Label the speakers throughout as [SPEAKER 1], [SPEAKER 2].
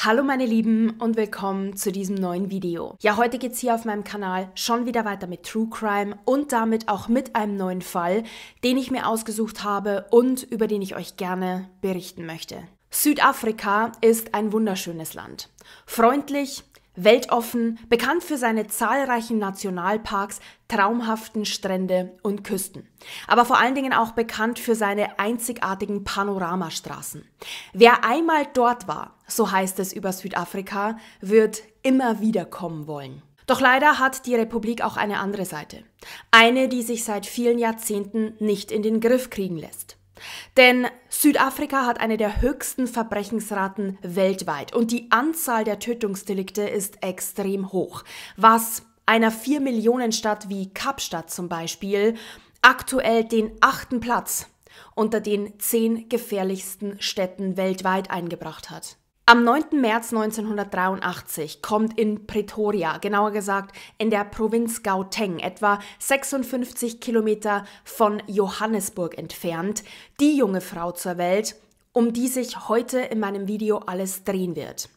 [SPEAKER 1] Hallo meine Lieben und willkommen zu diesem neuen Video. Ja, heute geht's hier auf meinem Kanal schon wieder weiter mit True Crime und damit auch mit einem neuen Fall, den ich mir ausgesucht habe und über den ich euch gerne berichten möchte. Südafrika ist ein wunderschönes Land. Freundlich, weltoffen, bekannt für seine zahlreichen Nationalparks, traumhaften Strände und Küsten, aber vor allen Dingen auch bekannt für seine einzigartigen Panoramastraßen. Wer einmal dort war, so heißt es über Südafrika, wird immer wieder kommen wollen. Doch leider hat die Republik auch eine andere Seite. Eine, die sich seit vielen Jahrzehnten nicht in den Griff kriegen lässt. Denn Südafrika hat eine der höchsten Verbrechensraten weltweit und die Anzahl der Tötungsdelikte ist extrem hoch, was einer 4 Millionen Stadt wie Kapstadt zum Beispiel aktuell den achten Platz unter den zehn gefährlichsten Städten weltweit eingebracht hat. Am 9. März 1983 kommt in Pretoria, genauer gesagt in der Provinz Gauteng, etwa 56 Kilometer von Johannesburg entfernt, die junge Frau zur Welt, um die sich heute in meinem Video alles drehen wird.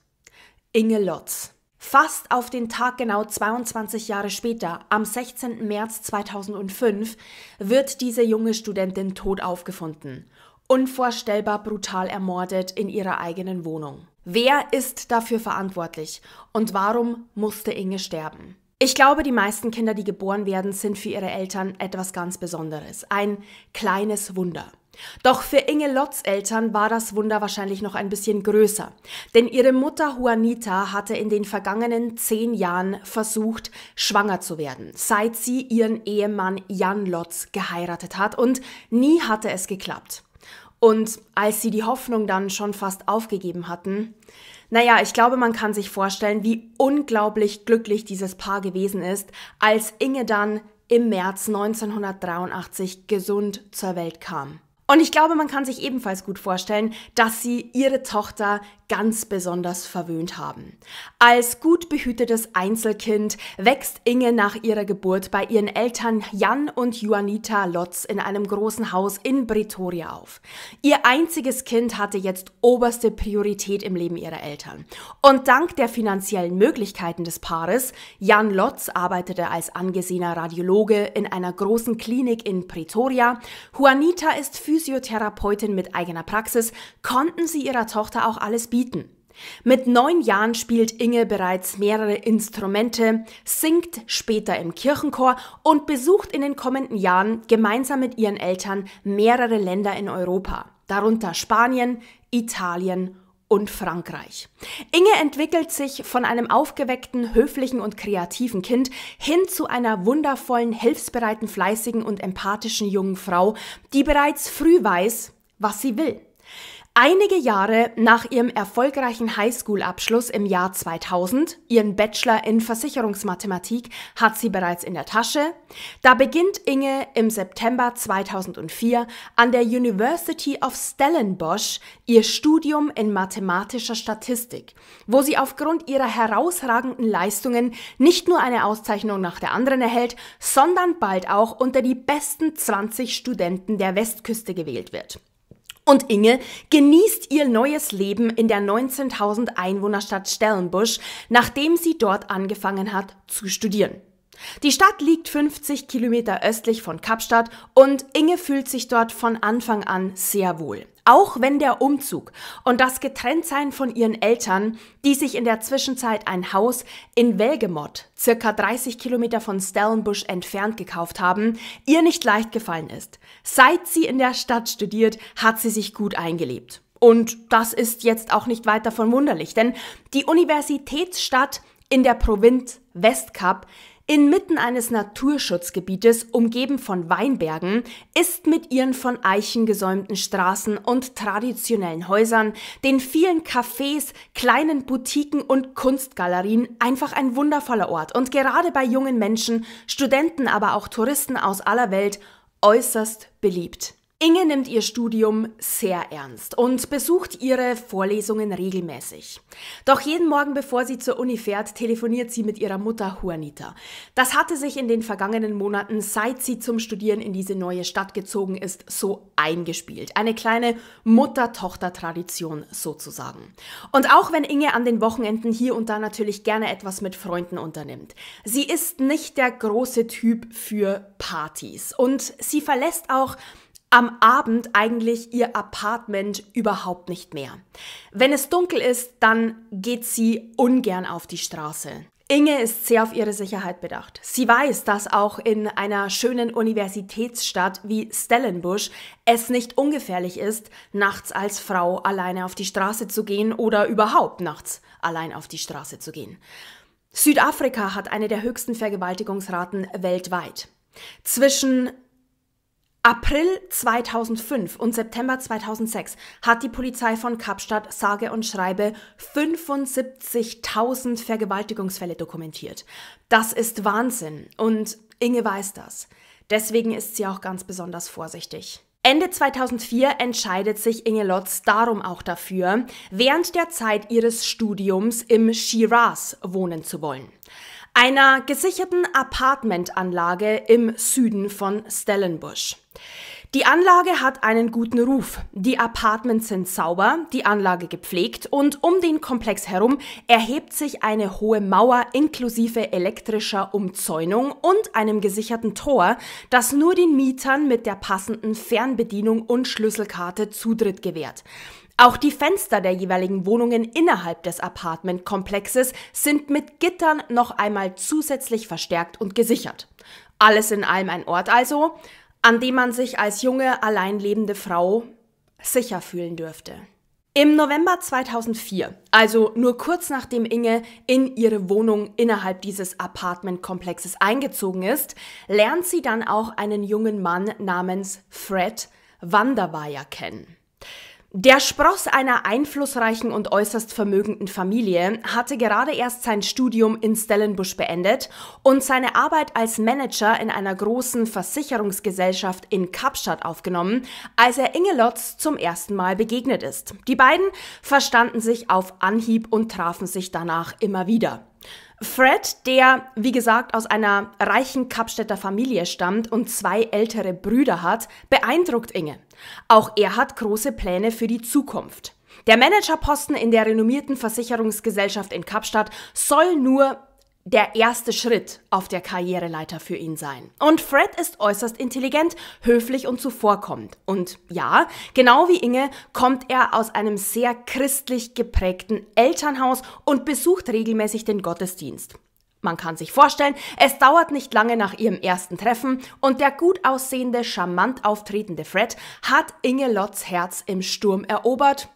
[SPEAKER 1] Inge Lotz. Fast auf den Tag genau 22 Jahre später, am 16. März 2005, wird diese junge Studentin tot aufgefunden, unvorstellbar brutal ermordet in ihrer eigenen Wohnung. Wer ist dafür verantwortlich und warum musste Inge sterben? Ich glaube, die meisten Kinder, die geboren werden, sind für ihre Eltern etwas ganz Besonderes, ein kleines Wunder. Doch für Inge Lotts Eltern war das Wunder wahrscheinlich noch ein bisschen größer, denn ihre Mutter Juanita hatte in den vergangenen zehn Jahren versucht, schwanger zu werden, seit sie ihren Ehemann Jan Lotz geheiratet hat und nie hatte es geklappt. Und als sie die Hoffnung dann schon fast aufgegeben hatten, naja, ich glaube, man kann sich vorstellen, wie unglaublich glücklich dieses Paar gewesen ist, als Inge dann im März 1983 gesund zur Welt kam. Und ich glaube, man kann sich ebenfalls gut vorstellen, dass sie ihre Tochter ganz besonders verwöhnt haben. Als gut behütetes Einzelkind wächst Inge nach ihrer Geburt bei ihren Eltern Jan und Juanita Lotz in einem großen Haus in Pretoria auf. Ihr einziges Kind hatte jetzt oberste Priorität im Leben ihrer Eltern. Und dank der finanziellen Möglichkeiten des Paares, Jan Lotz arbeitete als angesehener Radiologe in einer großen Klinik in Pretoria, Juanita ist Physikerin Physiotherapeutin mit eigener Praxis konnten sie ihrer Tochter auch alles bieten. Mit neun Jahren spielt Inge bereits mehrere Instrumente, singt später im Kirchenchor und besucht in den kommenden Jahren gemeinsam mit ihren Eltern mehrere Länder in Europa, darunter Spanien, Italien und Frankreich. Inge entwickelt sich von einem aufgeweckten, höflichen und kreativen Kind hin zu einer wundervollen, hilfsbereiten, fleißigen und empathischen jungen Frau, die bereits früh weiß, was sie will. Einige Jahre nach ihrem erfolgreichen Highschool-Abschluss im Jahr 2000, ihren Bachelor in Versicherungsmathematik hat sie bereits in der Tasche, da beginnt Inge im September 2004 an der University of Stellenbosch ihr Studium in mathematischer Statistik, wo sie aufgrund ihrer herausragenden Leistungen nicht nur eine Auszeichnung nach der anderen erhält, sondern bald auch unter die besten 20 Studenten der Westküste gewählt wird und Inge genießt ihr neues Leben in der 19.000 Einwohnerstadt Stellenbusch, nachdem sie dort angefangen hat zu studieren. Die Stadt liegt 50 Kilometer östlich von Kapstadt und Inge fühlt sich dort von Anfang an sehr wohl. Auch wenn der Umzug und das Getrenntsein von ihren Eltern, die sich in der Zwischenzeit ein Haus in Welgemott, circa 30 Kilometer von Stellenbusch entfernt, gekauft haben, ihr nicht leicht gefallen ist. Seit sie in der Stadt studiert, hat sie sich gut eingelebt. Und das ist jetzt auch nicht weiter von wunderlich, denn die Universitätsstadt in der Provinz Westkap Inmitten eines Naturschutzgebietes, umgeben von Weinbergen, ist mit ihren von Eichen gesäumten Straßen und traditionellen Häusern, den vielen Cafés, kleinen Boutiquen und Kunstgalerien einfach ein wundervoller Ort und gerade bei jungen Menschen, Studenten, aber auch Touristen aus aller Welt äußerst beliebt. Inge nimmt ihr Studium sehr ernst und besucht ihre Vorlesungen regelmäßig. Doch jeden Morgen, bevor sie zur Uni fährt, telefoniert sie mit ihrer Mutter Juanita. Das hatte sich in den vergangenen Monaten, seit sie zum Studieren in diese neue Stadt gezogen ist, so eingespielt. Eine kleine Mutter-Tochter-Tradition sozusagen. Und auch wenn Inge an den Wochenenden hier und da natürlich gerne etwas mit Freunden unternimmt, sie ist nicht der große Typ für Partys und sie verlässt auch am Abend eigentlich ihr Apartment überhaupt nicht mehr. Wenn es dunkel ist, dann geht sie ungern auf die Straße. Inge ist sehr auf ihre Sicherheit bedacht. Sie weiß, dass auch in einer schönen Universitätsstadt wie Stellenbosch es nicht ungefährlich ist, nachts als Frau alleine auf die Straße zu gehen oder überhaupt nachts allein auf die Straße zu gehen. Südafrika hat eine der höchsten Vergewaltigungsraten weltweit. Zwischen April 2005 und September 2006 hat die Polizei von Kapstadt sage und schreibe 75.000 Vergewaltigungsfälle dokumentiert. Das ist Wahnsinn und Inge weiß das. Deswegen ist sie auch ganz besonders vorsichtig. Ende 2004 entscheidet sich Inge Lotz darum auch dafür, während der Zeit ihres Studiums im Shiraz wohnen zu wollen einer gesicherten Apartmentanlage im Süden von Stellenbosch. Die Anlage hat einen guten Ruf. Die Apartments sind sauber, die Anlage gepflegt und um den Komplex herum erhebt sich eine hohe Mauer inklusive elektrischer Umzäunung und einem gesicherten Tor, das nur den Mietern mit der passenden Fernbedienung und Schlüsselkarte Zutritt gewährt. Auch die Fenster der jeweiligen Wohnungen innerhalb des Apartmentkomplexes sind mit Gittern noch einmal zusätzlich verstärkt und gesichert. Alles in allem ein Ort also, an dem man sich als junge, allein lebende Frau sicher fühlen dürfte. Im November 2004, also nur kurz nachdem Inge in ihre Wohnung innerhalb dieses Apartmentkomplexes eingezogen ist, lernt sie dann auch einen jungen Mann namens Fred Wanderweier kennen. Der Spross einer einflussreichen und äußerst vermögenden Familie hatte gerade erst sein Studium in Stellenbosch beendet und seine Arbeit als Manager in einer großen Versicherungsgesellschaft in Kapstadt aufgenommen, als er Inge Lotz zum ersten Mal begegnet ist. Die beiden verstanden sich auf Anhieb und trafen sich danach immer wieder. Fred, der, wie gesagt, aus einer reichen Kapstädter Familie stammt und zwei ältere Brüder hat, beeindruckt Inge. Auch er hat große Pläne für die Zukunft. Der Managerposten in der renommierten Versicherungsgesellschaft in Kapstadt soll nur der erste Schritt auf der Karriereleiter für ihn sein. Und Fred ist äußerst intelligent, höflich und zuvorkommend. Und ja, genau wie Inge kommt er aus einem sehr christlich geprägten Elternhaus und besucht regelmäßig den Gottesdienst. Man kann sich vorstellen, es dauert nicht lange nach ihrem ersten Treffen und der gut aussehende, charmant auftretende Fred hat Inge Lotts Herz im Sturm erobert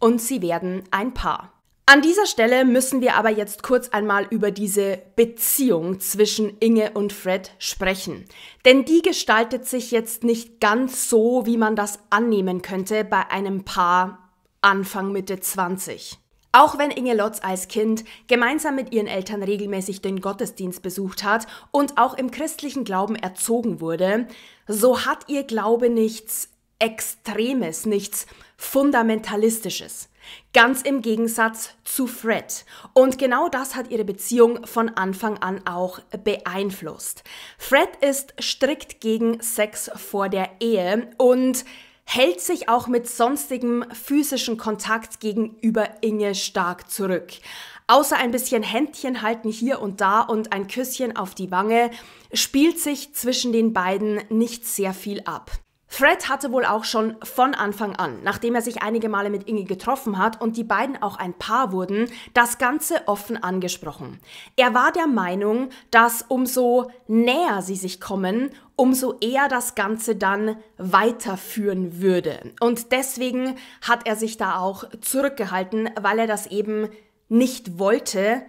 [SPEAKER 1] und sie werden ein Paar. An dieser Stelle müssen wir aber jetzt kurz einmal über diese Beziehung zwischen Inge und Fred sprechen. Denn die gestaltet sich jetzt nicht ganz so, wie man das annehmen könnte bei einem Paar Anfang Mitte 20. Auch wenn Inge Lotz als Kind gemeinsam mit ihren Eltern regelmäßig den Gottesdienst besucht hat und auch im christlichen Glauben erzogen wurde, so hat ihr Glaube nichts Extremes, nichts Fundamentalistisches. Ganz im Gegensatz zu Fred. Und genau das hat ihre Beziehung von Anfang an auch beeinflusst. Fred ist strikt gegen Sex vor der Ehe und hält sich auch mit sonstigem physischen Kontakt gegenüber Inge stark zurück. Außer ein bisschen Händchen halten hier und da und ein Küsschen auf die Wange, spielt sich zwischen den beiden nicht sehr viel ab. Fred hatte wohl auch schon von Anfang an, nachdem er sich einige Male mit Inge getroffen hat und die beiden auch ein Paar wurden, das Ganze offen angesprochen. Er war der Meinung, dass umso näher sie sich kommen, umso eher das Ganze dann weiterführen würde. Und deswegen hat er sich da auch zurückgehalten, weil er das eben nicht wollte,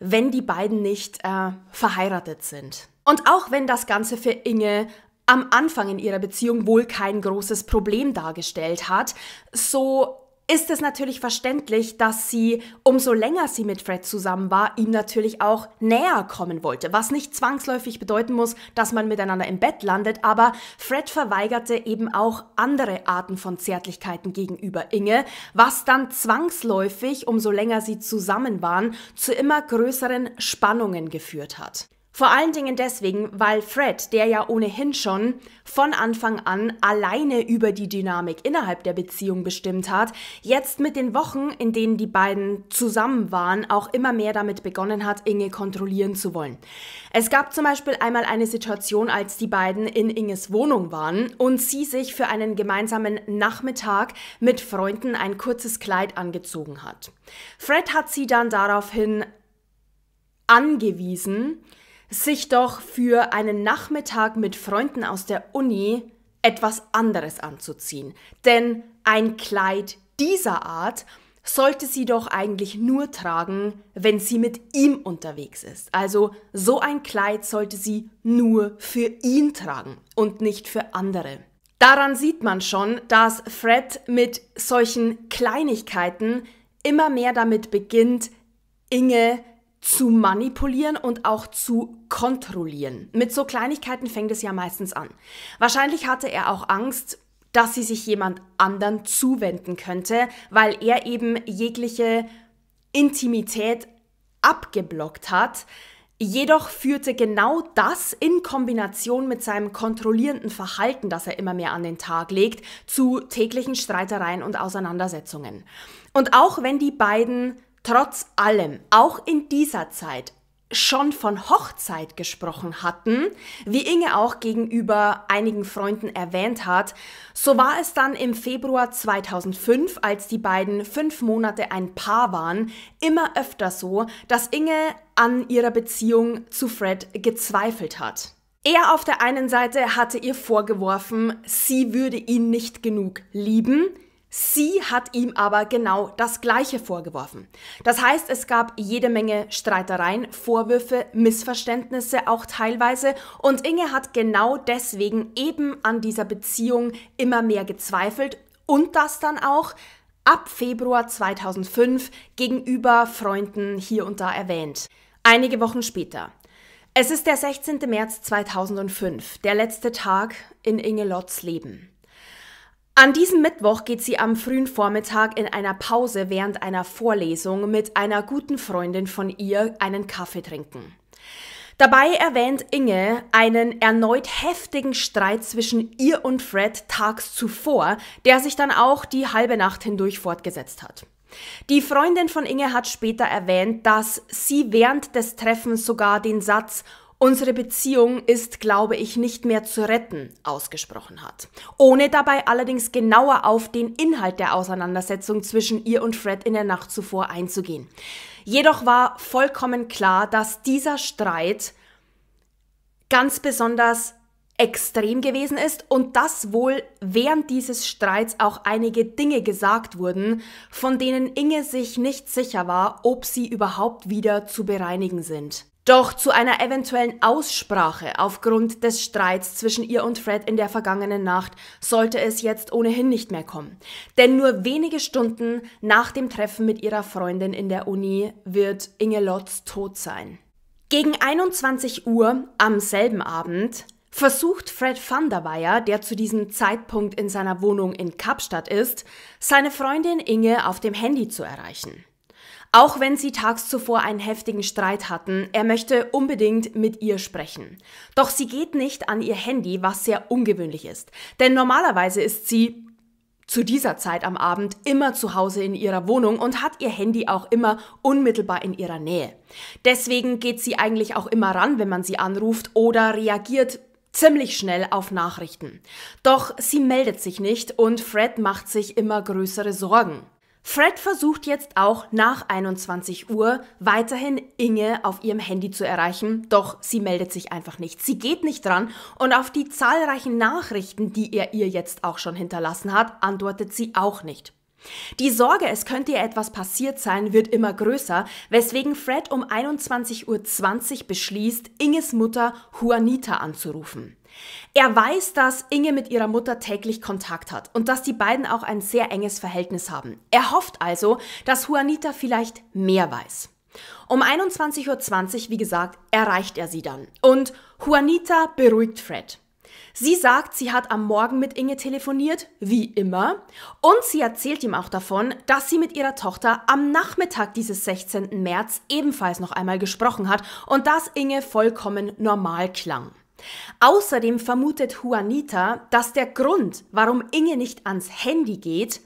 [SPEAKER 1] wenn die beiden nicht äh, verheiratet sind. Und auch wenn das Ganze für Inge am Anfang in ihrer Beziehung wohl kein großes Problem dargestellt hat, so ist es natürlich verständlich, dass sie, umso länger sie mit Fred zusammen war, ihm natürlich auch näher kommen wollte. Was nicht zwangsläufig bedeuten muss, dass man miteinander im Bett landet, aber Fred verweigerte eben auch andere Arten von Zärtlichkeiten gegenüber Inge, was dann zwangsläufig, umso länger sie zusammen waren, zu immer größeren Spannungen geführt hat. Vor allen Dingen deswegen, weil Fred, der ja ohnehin schon von Anfang an alleine über die Dynamik innerhalb der Beziehung bestimmt hat, jetzt mit den Wochen, in denen die beiden zusammen waren, auch immer mehr damit begonnen hat, Inge kontrollieren zu wollen. Es gab zum Beispiel einmal eine Situation, als die beiden in Inges Wohnung waren und sie sich für einen gemeinsamen Nachmittag mit Freunden ein kurzes Kleid angezogen hat. Fred hat sie dann daraufhin angewiesen, sich doch für einen Nachmittag mit Freunden aus der Uni etwas anderes anzuziehen. Denn ein Kleid dieser Art sollte sie doch eigentlich nur tragen, wenn sie mit ihm unterwegs ist. Also so ein Kleid sollte sie nur für ihn tragen und nicht für andere. Daran sieht man schon, dass Fred mit solchen Kleinigkeiten immer mehr damit beginnt, Inge zu manipulieren und auch zu kontrollieren. Mit so Kleinigkeiten fängt es ja meistens an. Wahrscheinlich hatte er auch Angst, dass sie sich jemand anderen zuwenden könnte, weil er eben jegliche Intimität abgeblockt hat. Jedoch führte genau das in Kombination mit seinem kontrollierenden Verhalten, das er immer mehr an den Tag legt, zu täglichen Streitereien und Auseinandersetzungen. Und auch wenn die beiden trotz allem auch in dieser Zeit schon von Hochzeit gesprochen hatten, wie Inge auch gegenüber einigen Freunden erwähnt hat, so war es dann im Februar 2005, als die beiden fünf Monate ein Paar waren, immer öfter so, dass Inge an ihrer Beziehung zu Fred gezweifelt hat. Er auf der einen Seite hatte ihr vorgeworfen, sie würde ihn nicht genug lieben, Sie hat ihm aber genau das Gleiche vorgeworfen. Das heißt, es gab jede Menge Streitereien, Vorwürfe, Missverständnisse auch teilweise und Inge hat genau deswegen eben an dieser Beziehung immer mehr gezweifelt und das dann auch ab Februar 2005 gegenüber Freunden hier und da erwähnt. Einige Wochen später. Es ist der 16. März 2005, der letzte Tag in Inge Lotts Leben. An diesem Mittwoch geht sie am frühen Vormittag in einer Pause während einer Vorlesung mit einer guten Freundin von ihr einen Kaffee trinken. Dabei erwähnt Inge einen erneut heftigen Streit zwischen ihr und Fred tags zuvor, der sich dann auch die halbe Nacht hindurch fortgesetzt hat. Die Freundin von Inge hat später erwähnt, dass sie während des Treffens sogar den Satz unsere Beziehung ist, glaube ich, nicht mehr zu retten, ausgesprochen hat, ohne dabei allerdings genauer auf den Inhalt der Auseinandersetzung zwischen ihr und Fred in der Nacht zuvor einzugehen. Jedoch war vollkommen klar, dass dieser Streit ganz besonders extrem gewesen ist und dass wohl während dieses Streits auch einige Dinge gesagt wurden, von denen Inge sich nicht sicher war, ob sie überhaupt wieder zu bereinigen sind. Doch zu einer eventuellen Aussprache aufgrund des Streits zwischen ihr und Fred in der vergangenen Nacht sollte es jetzt ohnehin nicht mehr kommen. Denn nur wenige Stunden nach dem Treffen mit ihrer Freundin in der Uni wird Inge Lotz tot sein. Gegen 21 Uhr am selben Abend versucht Fred van der Weyer, der zu diesem Zeitpunkt in seiner Wohnung in Kapstadt ist, seine Freundin Inge auf dem Handy zu erreichen. Auch wenn sie tags zuvor einen heftigen Streit hatten, er möchte unbedingt mit ihr sprechen. Doch sie geht nicht an ihr Handy, was sehr ungewöhnlich ist. Denn normalerweise ist sie zu dieser Zeit am Abend immer zu Hause in ihrer Wohnung und hat ihr Handy auch immer unmittelbar in ihrer Nähe. Deswegen geht sie eigentlich auch immer ran, wenn man sie anruft oder reagiert ziemlich schnell auf Nachrichten. Doch sie meldet sich nicht und Fred macht sich immer größere Sorgen. Fred versucht jetzt auch nach 21 Uhr weiterhin Inge auf ihrem Handy zu erreichen, doch sie meldet sich einfach nicht. Sie geht nicht dran und auf die zahlreichen Nachrichten, die er ihr jetzt auch schon hinterlassen hat, antwortet sie auch nicht. Die Sorge, es könnte ihr etwas passiert sein, wird immer größer, weswegen Fred um 21.20 Uhr beschließt, Inges Mutter Juanita anzurufen. Er weiß, dass Inge mit ihrer Mutter täglich Kontakt hat und dass die beiden auch ein sehr enges Verhältnis haben. Er hofft also, dass Juanita vielleicht mehr weiß. Um 21.20 Uhr, wie gesagt, erreicht er sie dann. Und Juanita beruhigt Fred. Sie sagt, sie hat am Morgen mit Inge telefoniert, wie immer, und sie erzählt ihm auch davon, dass sie mit ihrer Tochter am Nachmittag dieses 16. März ebenfalls noch einmal gesprochen hat und dass Inge vollkommen normal klang. Außerdem vermutet Juanita, dass der Grund, warum Inge nicht ans Handy geht,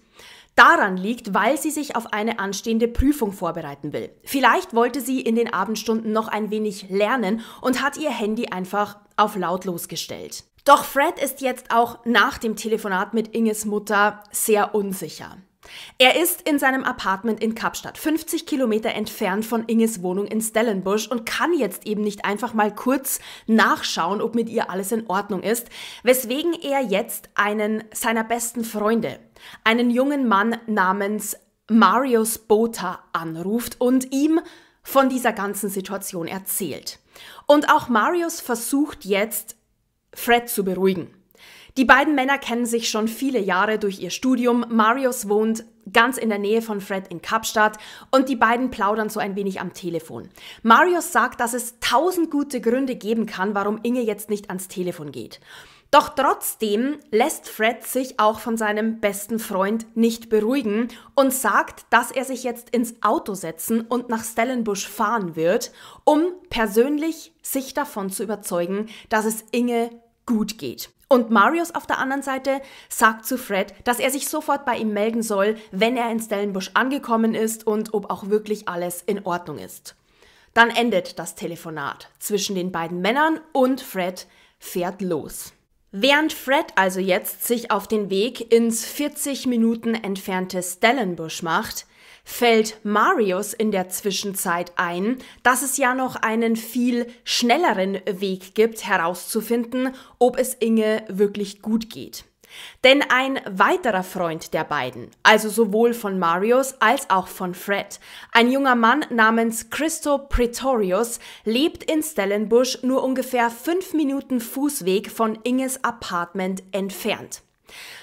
[SPEAKER 1] daran liegt, weil sie sich auf eine anstehende Prüfung vorbereiten will. Vielleicht wollte sie in den Abendstunden noch ein wenig lernen und hat ihr Handy einfach auf lautlos gestellt. Doch Fred ist jetzt auch nach dem Telefonat mit Inges Mutter sehr unsicher. Er ist in seinem Apartment in Kapstadt, 50 Kilometer entfernt von Inges Wohnung in Stellenbosch und kann jetzt eben nicht einfach mal kurz nachschauen, ob mit ihr alles in Ordnung ist, weswegen er jetzt einen seiner besten Freunde, einen jungen Mann namens Marius Botha anruft und ihm von dieser ganzen Situation erzählt. Und auch Marius versucht jetzt, Fred zu beruhigen. Die beiden Männer kennen sich schon viele Jahre durch ihr Studium. Marius wohnt ganz in der Nähe von Fred in Kapstadt und die beiden plaudern so ein wenig am Telefon. Marius sagt, dass es tausend gute Gründe geben kann, warum Inge jetzt nicht ans Telefon geht. Doch trotzdem lässt Fred sich auch von seinem besten Freund nicht beruhigen und sagt, dass er sich jetzt ins Auto setzen und nach Stellenbusch fahren wird, um persönlich sich davon zu überzeugen, dass es Inge gut geht. Und Marius auf der anderen Seite sagt zu Fred, dass er sich sofort bei ihm melden soll, wenn er in Stellenbusch angekommen ist und ob auch wirklich alles in Ordnung ist. Dann endet das Telefonat zwischen den beiden Männern und Fred fährt los. Während Fred also jetzt sich auf den Weg ins 40 Minuten entfernte Stellenbusch macht, fällt Marius in der Zwischenzeit ein, dass es ja noch einen viel schnelleren Weg gibt, herauszufinden, ob es Inge wirklich gut geht. Denn ein weiterer Freund der beiden, also sowohl von Marius als auch von Fred, ein junger Mann namens Christo Pretorius, lebt in Stellenbusch nur ungefähr fünf Minuten Fußweg von Inges Apartment entfernt.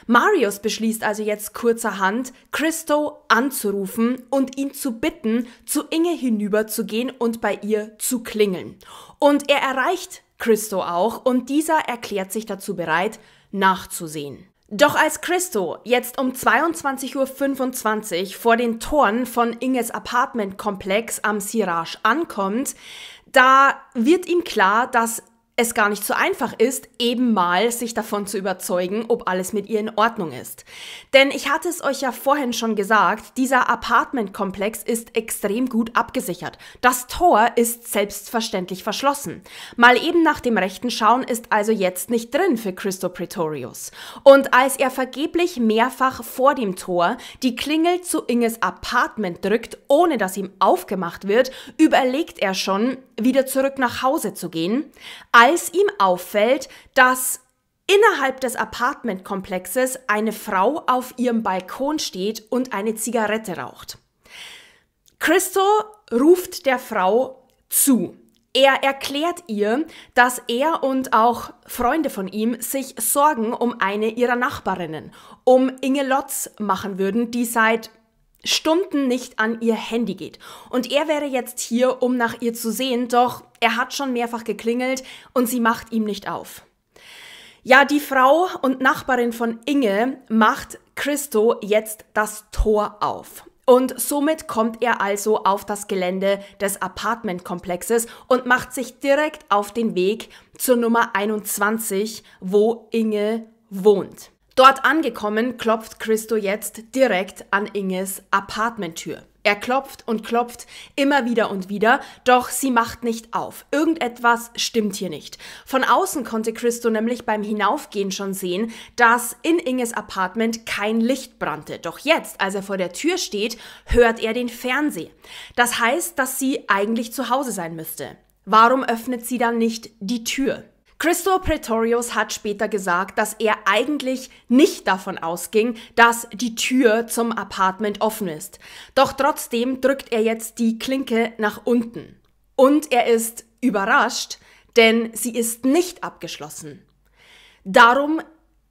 [SPEAKER 1] Marius beschließt also jetzt kurzerhand, Christo anzurufen und ihn zu bitten, zu Inge hinüberzugehen und bei ihr zu klingeln. Und er erreicht Christo auch und dieser erklärt sich dazu bereit, nachzusehen. Doch als Christo jetzt um 22.25 Uhr vor den Toren von Inges Apartmentkomplex am Sirage ankommt, da wird ihm klar, dass es gar nicht so einfach ist, eben mal sich davon zu überzeugen, ob alles mit ihr in Ordnung ist. Denn ich hatte es euch ja vorhin schon gesagt, dieser Apartmentkomplex ist extrem gut abgesichert. Das Tor ist selbstverständlich verschlossen. Mal eben nach dem Rechten schauen ist also jetzt nicht drin für Christo Pretorius. Und als er vergeblich mehrfach vor dem Tor die Klingel zu Inges Apartment drückt, ohne dass ihm aufgemacht wird, überlegt er schon, wieder zurück nach Hause zu gehen als ihm auffällt, dass innerhalb des Apartmentkomplexes eine Frau auf ihrem Balkon steht und eine Zigarette raucht. Christo ruft der Frau zu. Er erklärt ihr, dass er und auch Freunde von ihm sich Sorgen um eine ihrer Nachbarinnen, um Inge Lotz machen würden, die seit Stunden nicht an ihr Handy geht. Und er wäre jetzt hier, um nach ihr zu sehen, doch er hat schon mehrfach geklingelt und sie macht ihm nicht auf. Ja, die Frau und Nachbarin von Inge macht Christo jetzt das Tor auf. Und somit kommt er also auf das Gelände des Apartmentkomplexes und macht sich direkt auf den Weg zur Nummer 21, wo Inge wohnt. Dort angekommen, klopft Christo jetzt direkt an Inges Apartmenttür. Er klopft und klopft immer wieder und wieder, doch sie macht nicht auf. Irgendetwas stimmt hier nicht. Von außen konnte Christo nämlich beim Hinaufgehen schon sehen, dass in Inges Apartment kein Licht brannte. Doch jetzt, als er vor der Tür steht, hört er den Fernseher. Das heißt, dass sie eigentlich zu Hause sein müsste. Warum öffnet sie dann nicht die Tür? Christo Pretorius hat später gesagt, dass er eigentlich nicht davon ausging, dass die Tür zum Apartment offen ist. Doch trotzdem drückt er jetzt die Klinke nach unten. Und er ist überrascht, denn sie ist nicht abgeschlossen. Darum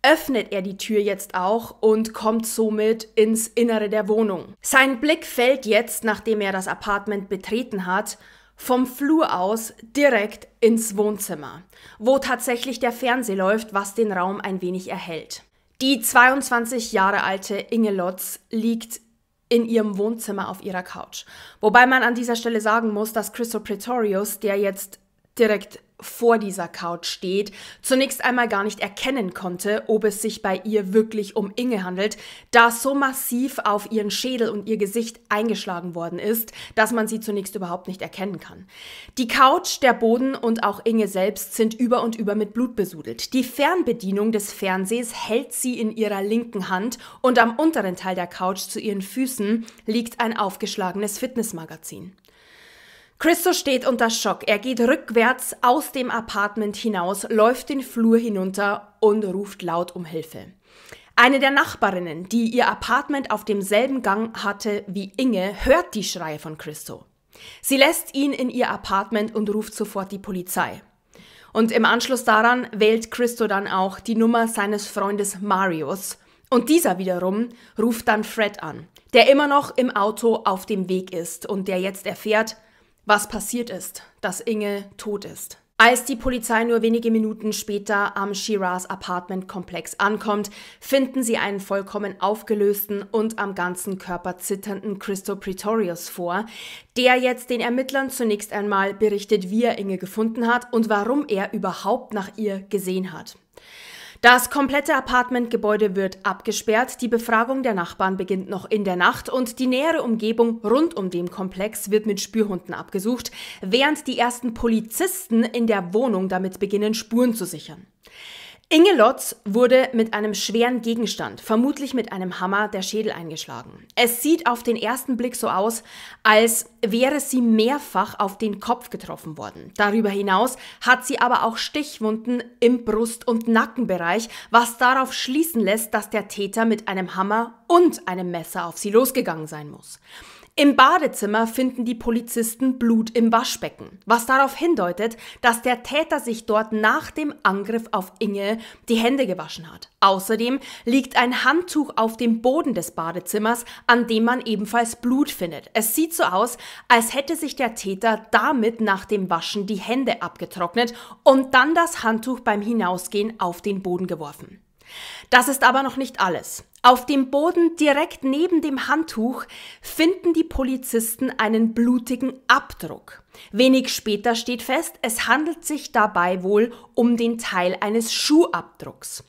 [SPEAKER 1] öffnet er die Tür jetzt auch und kommt somit ins Innere der Wohnung. Sein Blick fällt jetzt, nachdem er das Apartment betreten hat, vom Flur aus direkt ins Wohnzimmer, wo tatsächlich der Fernseher läuft, was den Raum ein wenig erhält. Die 22 Jahre alte Inge Lotz liegt in ihrem Wohnzimmer auf ihrer Couch. Wobei man an dieser Stelle sagen muss, dass Crystal Pretorius, der jetzt direkt vor dieser Couch steht, zunächst einmal gar nicht erkennen konnte, ob es sich bei ihr wirklich um Inge handelt, da so massiv auf ihren Schädel und ihr Gesicht eingeschlagen worden ist, dass man sie zunächst überhaupt nicht erkennen kann. Die Couch, der Boden und auch Inge selbst sind über und über mit Blut besudelt. Die Fernbedienung des Fernsehs hält sie in ihrer linken Hand und am unteren Teil der Couch zu ihren Füßen liegt ein aufgeschlagenes Fitnessmagazin. Christo steht unter Schock. Er geht rückwärts aus dem Apartment hinaus, läuft den Flur hinunter und ruft laut um Hilfe. Eine der Nachbarinnen, die ihr Apartment auf demselben Gang hatte wie Inge, hört die Schreie von Christo. Sie lässt ihn in ihr Apartment und ruft sofort die Polizei. Und im Anschluss daran wählt Christo dann auch die Nummer seines Freundes Marius. Und dieser wiederum ruft dann Fred an, der immer noch im Auto auf dem Weg ist und der jetzt erfährt, was passiert ist, dass Inge tot ist. Als die Polizei nur wenige Minuten später am Shiraz Apartment-Komplex ankommt, finden sie einen vollkommen aufgelösten und am ganzen Körper zitternden Christo Pretorius vor, der jetzt den Ermittlern zunächst einmal berichtet, wie er Inge gefunden hat und warum er überhaupt nach ihr gesehen hat. Das komplette Apartmentgebäude wird abgesperrt, die Befragung der Nachbarn beginnt noch in der Nacht und die nähere Umgebung rund um den Komplex wird mit Spürhunden abgesucht, während die ersten Polizisten in der Wohnung damit beginnen, Spuren zu sichern. Inge Lotz wurde mit einem schweren Gegenstand, vermutlich mit einem Hammer, der Schädel eingeschlagen. Es sieht auf den ersten Blick so aus, als wäre sie mehrfach auf den Kopf getroffen worden. Darüber hinaus hat sie aber auch Stichwunden im Brust- und Nackenbereich, was darauf schließen lässt, dass der Täter mit einem Hammer und einem Messer auf sie losgegangen sein muss. Im Badezimmer finden die Polizisten Blut im Waschbecken, was darauf hindeutet, dass der Täter sich dort nach dem Angriff auf Inge die Hände gewaschen hat. Außerdem liegt ein Handtuch auf dem Boden des Badezimmers, an dem man ebenfalls Blut findet. Es sieht so aus, als hätte sich der Täter damit nach dem Waschen die Hände abgetrocknet und dann das Handtuch beim Hinausgehen auf den Boden geworfen. Das ist aber noch nicht alles. Auf dem Boden direkt neben dem Handtuch finden die Polizisten einen blutigen Abdruck. Wenig später steht fest, es handelt sich dabei wohl um den Teil eines Schuhabdrucks.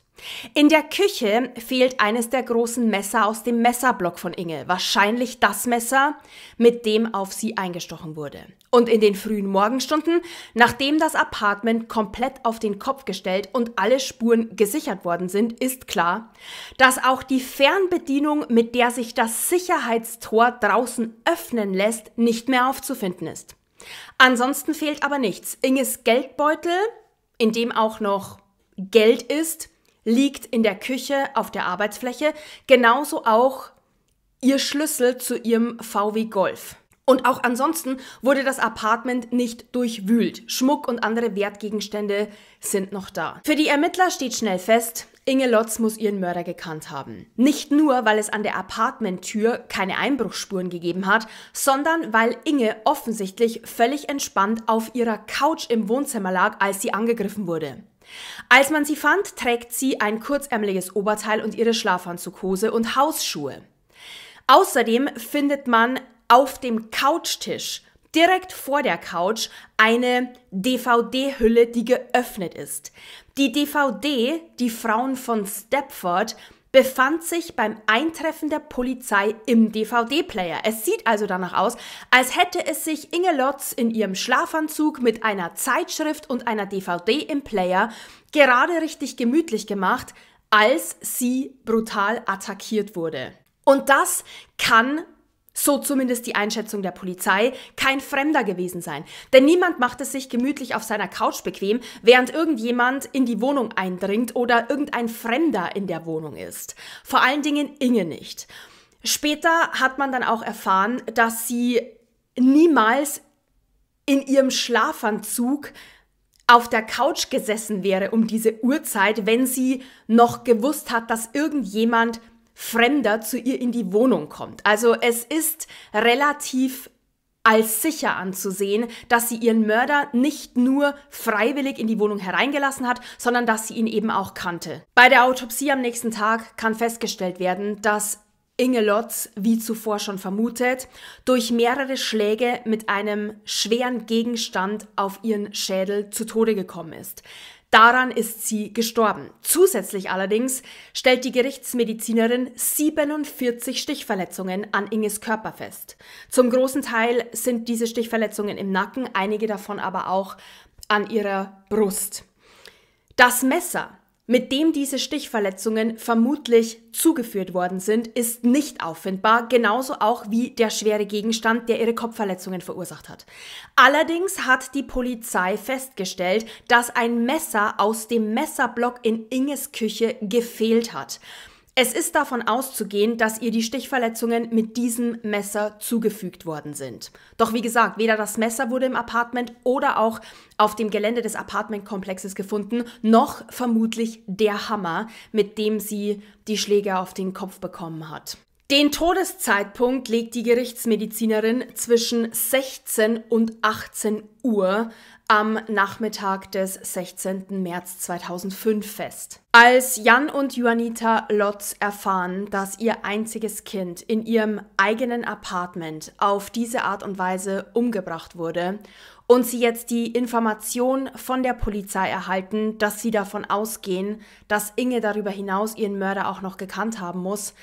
[SPEAKER 1] In der Küche fehlt eines der großen Messer aus dem Messerblock von Inge, wahrscheinlich das Messer, mit dem auf sie eingestochen wurde. Und in den frühen Morgenstunden, nachdem das Apartment komplett auf den Kopf gestellt und alle Spuren gesichert worden sind, ist klar, dass auch die Fernbedienung, mit der sich das Sicherheitstor draußen öffnen lässt, nicht mehr aufzufinden ist. Ansonsten fehlt aber nichts. Inges Geldbeutel, in dem auch noch Geld ist, liegt in der Küche auf der Arbeitsfläche, genauso auch ihr Schlüssel zu ihrem VW Golf. Und auch ansonsten wurde das Apartment nicht durchwühlt. Schmuck und andere Wertgegenstände sind noch da. Für die Ermittler steht schnell fest, Inge Lotz muss ihren Mörder gekannt haben. Nicht nur, weil es an der Apartmenttür keine Einbruchsspuren gegeben hat, sondern weil Inge offensichtlich völlig entspannt auf ihrer Couch im Wohnzimmer lag, als sie angegriffen wurde. Als man sie fand, trägt sie ein kurzärmeliges Oberteil und ihre Schlafanzughose und Hausschuhe. Außerdem findet man auf dem Couchtisch direkt vor der Couch eine DVD-Hülle, die geöffnet ist. Die DVD, die Frauen von Stepford, befand sich beim Eintreffen der Polizei im DVD-Player. Es sieht also danach aus, als hätte es sich Inge Lotz in ihrem Schlafanzug mit einer Zeitschrift und einer DVD im Player gerade richtig gemütlich gemacht, als sie brutal attackiert wurde. Und das kann so zumindest die Einschätzung der Polizei, kein Fremder gewesen sein. Denn niemand macht es sich gemütlich auf seiner Couch bequem, während irgendjemand in die Wohnung eindringt oder irgendein Fremder in der Wohnung ist. Vor allen Dingen Inge nicht. Später hat man dann auch erfahren, dass sie niemals in ihrem Schlafanzug auf der Couch gesessen wäre um diese Uhrzeit, wenn sie noch gewusst hat, dass irgendjemand Fremder zu ihr in die Wohnung kommt. Also es ist relativ als sicher anzusehen, dass sie ihren Mörder nicht nur freiwillig in die Wohnung hereingelassen hat, sondern dass sie ihn eben auch kannte. Bei der Autopsie am nächsten Tag kann festgestellt werden, dass Inge Lotz, wie zuvor schon vermutet, durch mehrere Schläge mit einem schweren Gegenstand auf ihren Schädel zu Tode gekommen ist. Daran ist sie gestorben. Zusätzlich allerdings stellt die Gerichtsmedizinerin 47 Stichverletzungen an Inges Körper fest. Zum großen Teil sind diese Stichverletzungen im Nacken, einige davon aber auch an ihrer Brust. Das Messer, mit dem diese Stichverletzungen vermutlich zugeführt worden sind, ist nicht auffindbar, genauso auch wie der schwere Gegenstand, der ihre Kopfverletzungen verursacht hat. Allerdings hat die Polizei festgestellt, dass ein Messer aus dem Messerblock in Inges Küche gefehlt hat. Es ist davon auszugehen, dass ihr die Stichverletzungen mit diesem Messer zugefügt worden sind. Doch wie gesagt, weder das Messer wurde im Apartment oder auch auf dem Gelände des Apartmentkomplexes gefunden, noch vermutlich der Hammer, mit dem sie die Schläge auf den Kopf bekommen hat. Den Todeszeitpunkt legt die Gerichtsmedizinerin zwischen 16 und 18 Uhr am Nachmittag des 16. März 2005 fest. Als Jan und Juanita Lotz erfahren, dass ihr einziges Kind in ihrem eigenen Apartment auf diese Art und Weise umgebracht wurde und sie jetzt die Information von der Polizei erhalten, dass sie davon ausgehen, dass Inge darüber hinaus ihren Mörder auch noch gekannt haben muss,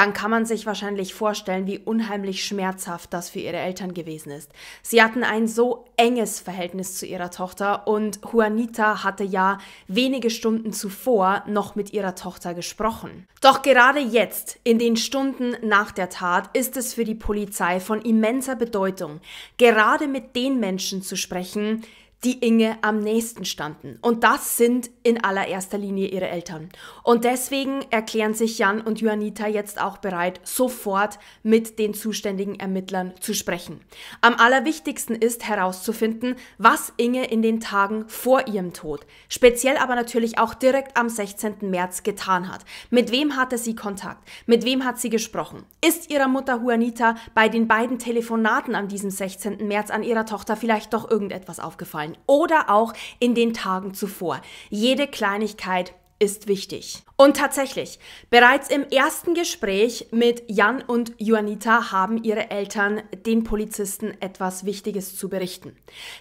[SPEAKER 1] dann kann man sich wahrscheinlich vorstellen, wie unheimlich schmerzhaft das für ihre Eltern gewesen ist. Sie hatten ein so enges Verhältnis zu ihrer Tochter und Juanita hatte ja wenige Stunden zuvor noch mit ihrer Tochter gesprochen. Doch gerade jetzt, in den Stunden nach der Tat, ist es für die Polizei von immenser Bedeutung, gerade mit den Menschen zu sprechen, die Inge am nächsten standen. Und das sind in allererster Linie ihre Eltern. Und deswegen erklären sich Jan und Joanita jetzt auch bereit, sofort mit den zuständigen Ermittlern zu sprechen. Am allerwichtigsten ist herauszufinden, was Inge in den Tagen vor ihrem Tod, speziell aber natürlich auch direkt am 16. März getan hat. Mit wem hatte sie Kontakt? Mit wem hat sie gesprochen? Ist ihrer Mutter Juanita bei den beiden Telefonaten an diesem 16. März an ihrer Tochter vielleicht doch irgendetwas aufgefallen? fallen oder auch in den Tagen zuvor. Jede Kleinigkeit ist wichtig. Und tatsächlich, bereits im ersten Gespräch mit Jan und Juanita haben ihre Eltern den Polizisten etwas Wichtiges zu berichten.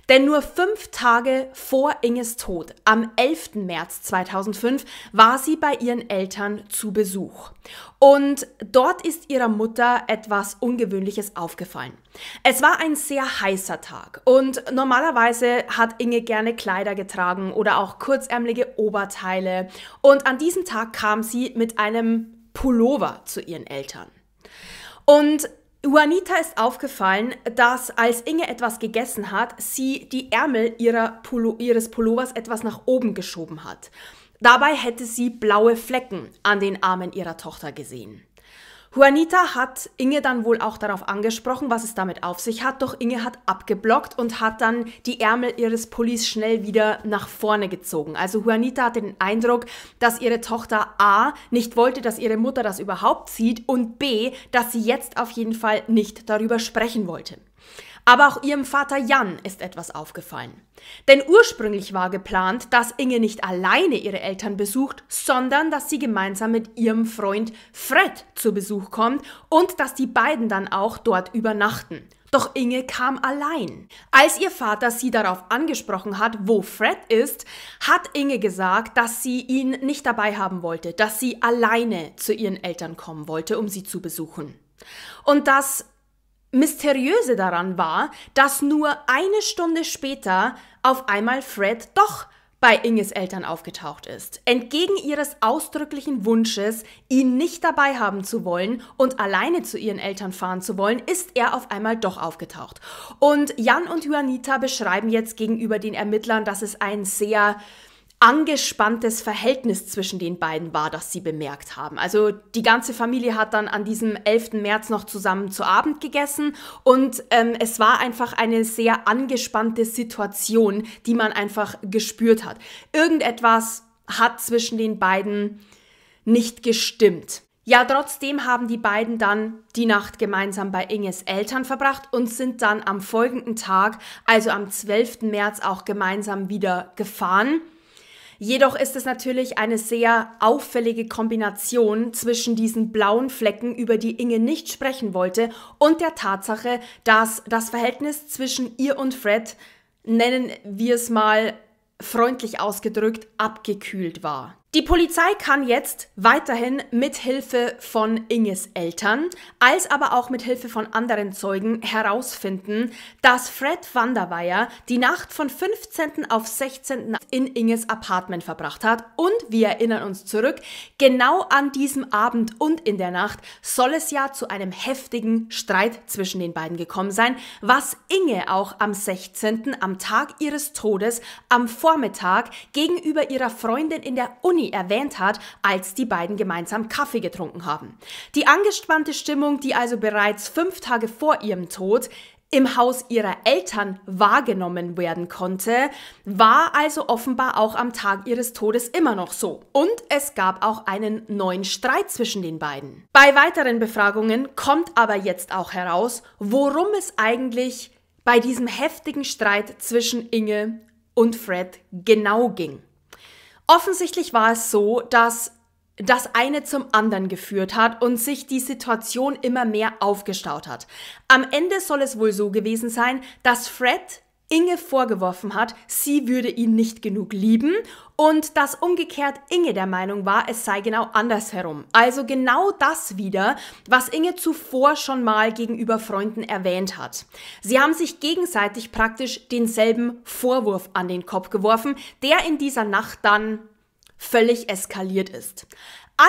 [SPEAKER 1] Denn nur fünf Tage vor Inges Tod, am 11. März 2005, war sie bei ihren Eltern zu Besuch. Und dort ist ihrer Mutter etwas Ungewöhnliches aufgefallen. Es war ein sehr heißer Tag und normalerweise hat Inge gerne Kleider getragen oder auch kurzärmelige Oberteile und an diesem Tag kam sie mit einem Pullover zu ihren Eltern. Und Juanita ist aufgefallen, dass als Inge etwas gegessen hat, sie die Ärmel Pullo ihres Pullovers etwas nach oben geschoben hat. Dabei hätte sie blaue Flecken an den Armen ihrer Tochter gesehen. Juanita hat Inge dann wohl auch darauf angesprochen, was es damit auf sich hat, doch Inge hat abgeblockt und hat dann die Ärmel ihres Pullis schnell wieder nach vorne gezogen. Also Juanita hatte den Eindruck, dass ihre Tochter A nicht wollte, dass ihre Mutter das überhaupt sieht und B, dass sie jetzt auf jeden Fall nicht darüber sprechen wollte. Aber auch ihrem Vater Jan ist etwas aufgefallen. Denn ursprünglich war geplant, dass Inge nicht alleine ihre Eltern besucht, sondern dass sie gemeinsam mit ihrem Freund Fred zu Besuch kommt und dass die beiden dann auch dort übernachten. Doch Inge kam allein. Als ihr Vater sie darauf angesprochen hat, wo Fred ist, hat Inge gesagt, dass sie ihn nicht dabei haben wollte, dass sie alleine zu ihren Eltern kommen wollte, um sie zu besuchen. Und dass Mysteriöse daran war, dass nur eine Stunde später auf einmal Fred doch bei Inges Eltern aufgetaucht ist, entgegen ihres ausdrücklichen Wunsches, ihn nicht dabei haben zu wollen und alleine zu ihren Eltern fahren zu wollen, ist er auf einmal doch aufgetaucht. Und Jan und Juanita beschreiben jetzt gegenüber den Ermittlern, dass es ein sehr angespanntes Verhältnis zwischen den beiden war, das sie bemerkt haben. Also die ganze Familie hat dann an diesem 11. März noch zusammen zu Abend gegessen und ähm, es war einfach eine sehr angespannte Situation, die man einfach gespürt hat. Irgendetwas hat zwischen den beiden nicht gestimmt. Ja, trotzdem haben die beiden dann die Nacht gemeinsam bei Inges Eltern verbracht und sind dann am folgenden Tag, also am 12. März, auch gemeinsam wieder gefahren. Jedoch ist es natürlich eine sehr auffällige Kombination zwischen diesen blauen Flecken, über die Inge nicht sprechen wollte, und der Tatsache, dass das Verhältnis zwischen ihr und Fred, nennen wir es mal freundlich ausgedrückt, abgekühlt war. Die Polizei kann jetzt weiterhin mit Hilfe von Inges Eltern, als aber auch mit Hilfe von anderen Zeugen herausfinden, dass Fred Wanderweyer die Nacht von 15. auf 16. in Inges Apartment verbracht hat und wir erinnern uns zurück, genau an diesem Abend und in der Nacht soll es ja zu einem heftigen Streit zwischen den beiden gekommen sein, was Inge auch am 16. am Tag ihres Todes am Vormittag gegenüber ihrer Freundin in der Uni Juni erwähnt hat, als die beiden gemeinsam Kaffee getrunken haben. Die angespannte Stimmung, die also bereits fünf Tage vor ihrem Tod im Haus ihrer Eltern wahrgenommen werden konnte, war also offenbar auch am Tag ihres Todes immer noch so. Und es gab auch einen neuen Streit zwischen den beiden. Bei weiteren Befragungen kommt aber jetzt auch heraus, worum es eigentlich bei diesem heftigen Streit zwischen Inge und Fred genau ging. Offensichtlich war es so, dass das eine zum anderen geführt hat und sich die Situation immer mehr aufgestaut hat. Am Ende soll es wohl so gewesen sein, dass Fred Inge vorgeworfen hat, sie würde ihn nicht genug lieben und dass umgekehrt Inge der Meinung war, es sei genau andersherum. Also genau das wieder, was Inge zuvor schon mal gegenüber Freunden erwähnt hat. Sie haben sich gegenseitig praktisch denselben Vorwurf an den Kopf geworfen, der in dieser Nacht dann völlig eskaliert ist.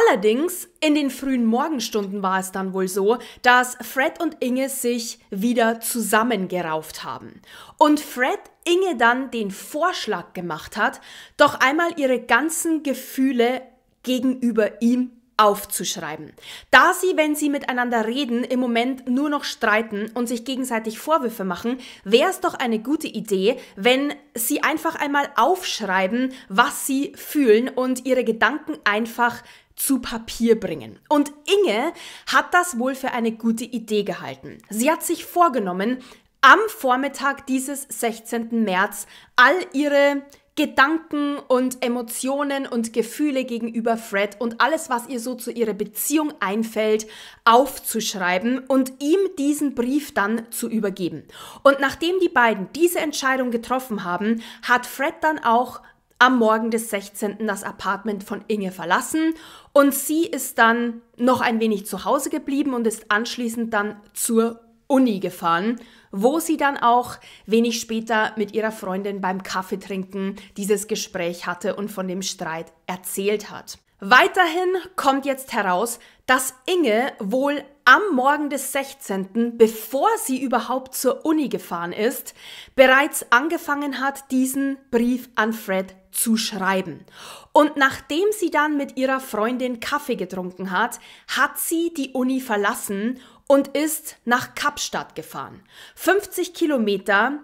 [SPEAKER 1] Allerdings, in den frühen Morgenstunden war es dann wohl so, dass Fred und Inge sich wieder zusammengerauft haben. Und Fred Inge dann den Vorschlag gemacht hat, doch einmal ihre ganzen Gefühle gegenüber ihm aufzuschreiben. Da sie, wenn sie miteinander reden, im Moment nur noch streiten und sich gegenseitig Vorwürfe machen, wäre es doch eine gute Idee, wenn sie einfach einmal aufschreiben, was sie fühlen und ihre Gedanken einfach zu Papier bringen. Und Inge hat das wohl für eine gute Idee gehalten. Sie hat sich vorgenommen, am Vormittag dieses 16. März all ihre Gedanken und Emotionen und Gefühle gegenüber Fred und alles, was ihr so zu ihrer Beziehung einfällt, aufzuschreiben und ihm diesen Brief dann zu übergeben. Und nachdem die beiden diese Entscheidung getroffen haben, hat Fred dann auch am Morgen des 16. das Apartment von Inge verlassen und sie ist dann noch ein wenig zu Hause geblieben und ist anschließend dann zur Uni gefahren, wo sie dann auch wenig später mit ihrer Freundin beim Kaffeetrinken dieses Gespräch hatte und von dem Streit erzählt hat. Weiterhin kommt jetzt heraus, dass Inge wohl am Morgen des 16., bevor sie überhaupt zur Uni gefahren ist, bereits angefangen hat, diesen Brief an Fred zu schreiben. Und nachdem sie dann mit ihrer Freundin Kaffee getrunken hat, hat sie die Uni verlassen und ist nach Kapstadt gefahren. 50 Kilometer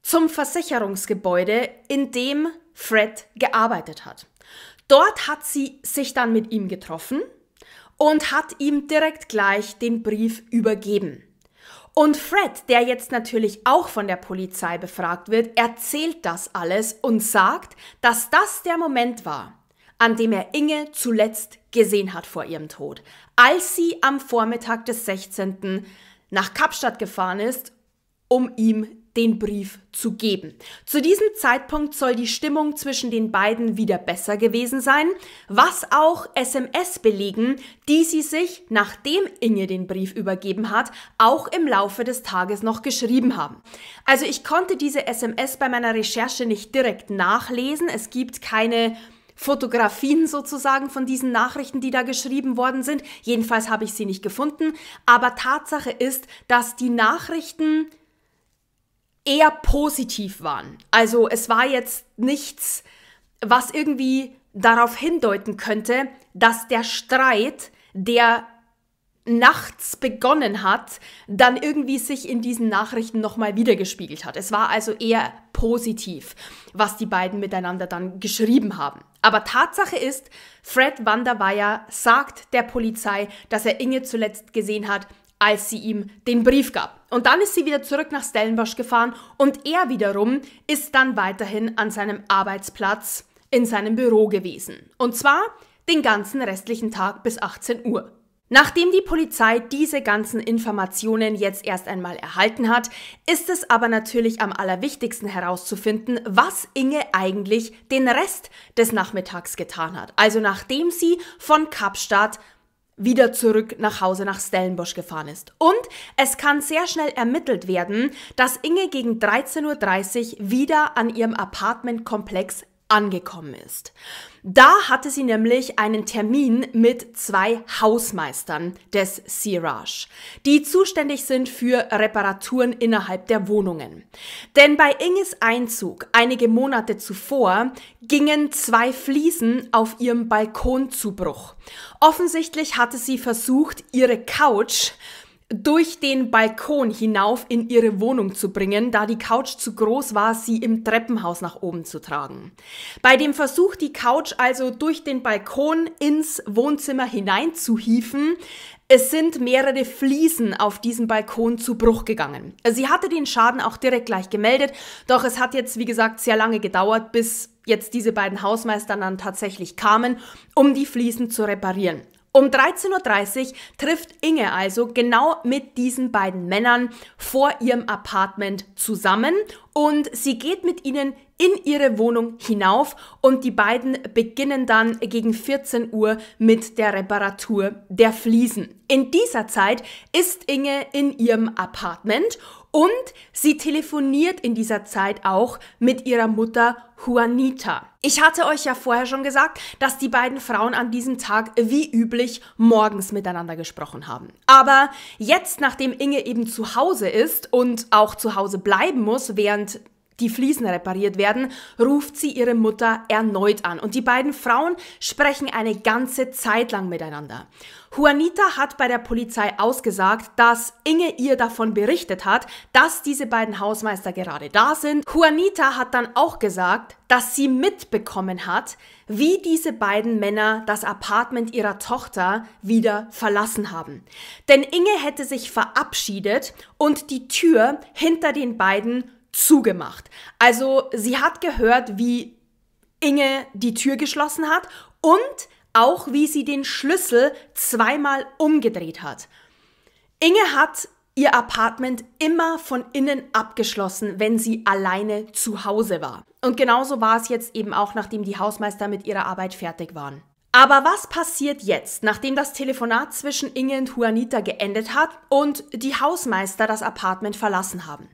[SPEAKER 1] zum Versicherungsgebäude, in dem Fred gearbeitet hat. Dort hat sie sich dann mit ihm getroffen und hat ihm direkt gleich den Brief übergeben. Und Fred, der jetzt natürlich auch von der Polizei befragt wird, erzählt das alles und sagt, dass das der Moment war, an dem er Inge zuletzt gesehen hat vor ihrem Tod, als sie am Vormittag des 16. nach Kapstadt gefahren ist, um ihm den Brief zu geben. Zu diesem Zeitpunkt soll die Stimmung zwischen den beiden wieder besser gewesen sein, was auch SMS belegen, die sie sich, nachdem Inge den Brief übergeben hat, auch im Laufe des Tages noch geschrieben haben. Also ich konnte diese SMS bei meiner Recherche nicht direkt nachlesen. Es gibt keine Fotografien sozusagen von diesen Nachrichten, die da geschrieben worden sind. Jedenfalls habe ich sie nicht gefunden. Aber Tatsache ist, dass die Nachrichten eher positiv waren. Also es war jetzt nichts, was irgendwie darauf hindeuten könnte, dass der Streit, der nachts begonnen hat, dann irgendwie sich in diesen Nachrichten nochmal wiedergespiegelt hat. Es war also eher positiv, was die beiden miteinander dann geschrieben haben. Aber Tatsache ist, Fred Wanderweyer sagt der Polizei, dass er Inge zuletzt gesehen hat, als sie ihm den Brief gab. Und dann ist sie wieder zurück nach Stellenbosch gefahren und er wiederum ist dann weiterhin an seinem Arbeitsplatz in seinem Büro gewesen. Und zwar den ganzen restlichen Tag bis 18 Uhr. Nachdem die Polizei diese ganzen Informationen jetzt erst einmal erhalten hat, ist es aber natürlich am allerwichtigsten herauszufinden, was Inge eigentlich den Rest des Nachmittags getan hat. Also nachdem sie von Kapstadt wieder zurück nach Hause nach Stellenbosch gefahren ist. Und es kann sehr schnell ermittelt werden, dass Inge gegen 13.30 Uhr wieder an ihrem Apartmentkomplex angekommen ist. Da hatte sie nämlich einen Termin mit zwei Hausmeistern des Siraj, die zuständig sind für Reparaturen innerhalb der Wohnungen. Denn bei Inges Einzug einige Monate zuvor gingen zwei Fliesen auf ihrem Balkon zu Bruch. Offensichtlich hatte sie versucht, ihre Couch durch den Balkon hinauf in ihre Wohnung zu bringen, da die Couch zu groß war, sie im Treppenhaus nach oben zu tragen. Bei dem Versuch, die Couch also durch den Balkon ins Wohnzimmer hineinzuhieven, es sind mehrere Fliesen auf diesem Balkon zu Bruch gegangen. Sie hatte den Schaden auch direkt gleich gemeldet, doch es hat jetzt, wie gesagt, sehr lange gedauert, bis jetzt diese beiden Hausmeister dann tatsächlich kamen, um die Fliesen zu reparieren. Um 13.30 Uhr trifft Inge also genau mit diesen beiden Männern vor ihrem Apartment zusammen und sie geht mit ihnen in ihre Wohnung hinauf und die beiden beginnen dann gegen 14 Uhr mit der Reparatur der Fliesen. In dieser Zeit ist Inge in ihrem Apartment und sie telefoniert in dieser Zeit auch mit ihrer Mutter Juanita. Ich hatte euch ja vorher schon gesagt, dass die beiden Frauen an diesem Tag wie üblich morgens miteinander gesprochen haben. Aber jetzt, nachdem Inge eben zu Hause ist und auch zu Hause bleiben muss, während die Fliesen repariert werden, ruft sie ihre Mutter erneut an. Und die beiden Frauen sprechen eine ganze Zeit lang miteinander. Juanita hat bei der Polizei ausgesagt, dass Inge ihr davon berichtet hat, dass diese beiden Hausmeister gerade da sind. Juanita hat dann auch gesagt, dass sie mitbekommen hat, wie diese beiden Männer das Apartment ihrer Tochter wieder verlassen haben. Denn Inge hätte sich verabschiedet und die Tür hinter den beiden zugemacht. Also sie hat gehört, wie Inge die Tür geschlossen hat und auch wie sie den Schlüssel zweimal umgedreht hat. Inge hat ihr Apartment immer von innen abgeschlossen, wenn sie alleine zu Hause war. Und genauso war es jetzt eben auch, nachdem die Hausmeister mit ihrer Arbeit fertig waren. Aber was passiert jetzt, nachdem das Telefonat zwischen Inge und Juanita geendet hat und die Hausmeister das Apartment verlassen haben?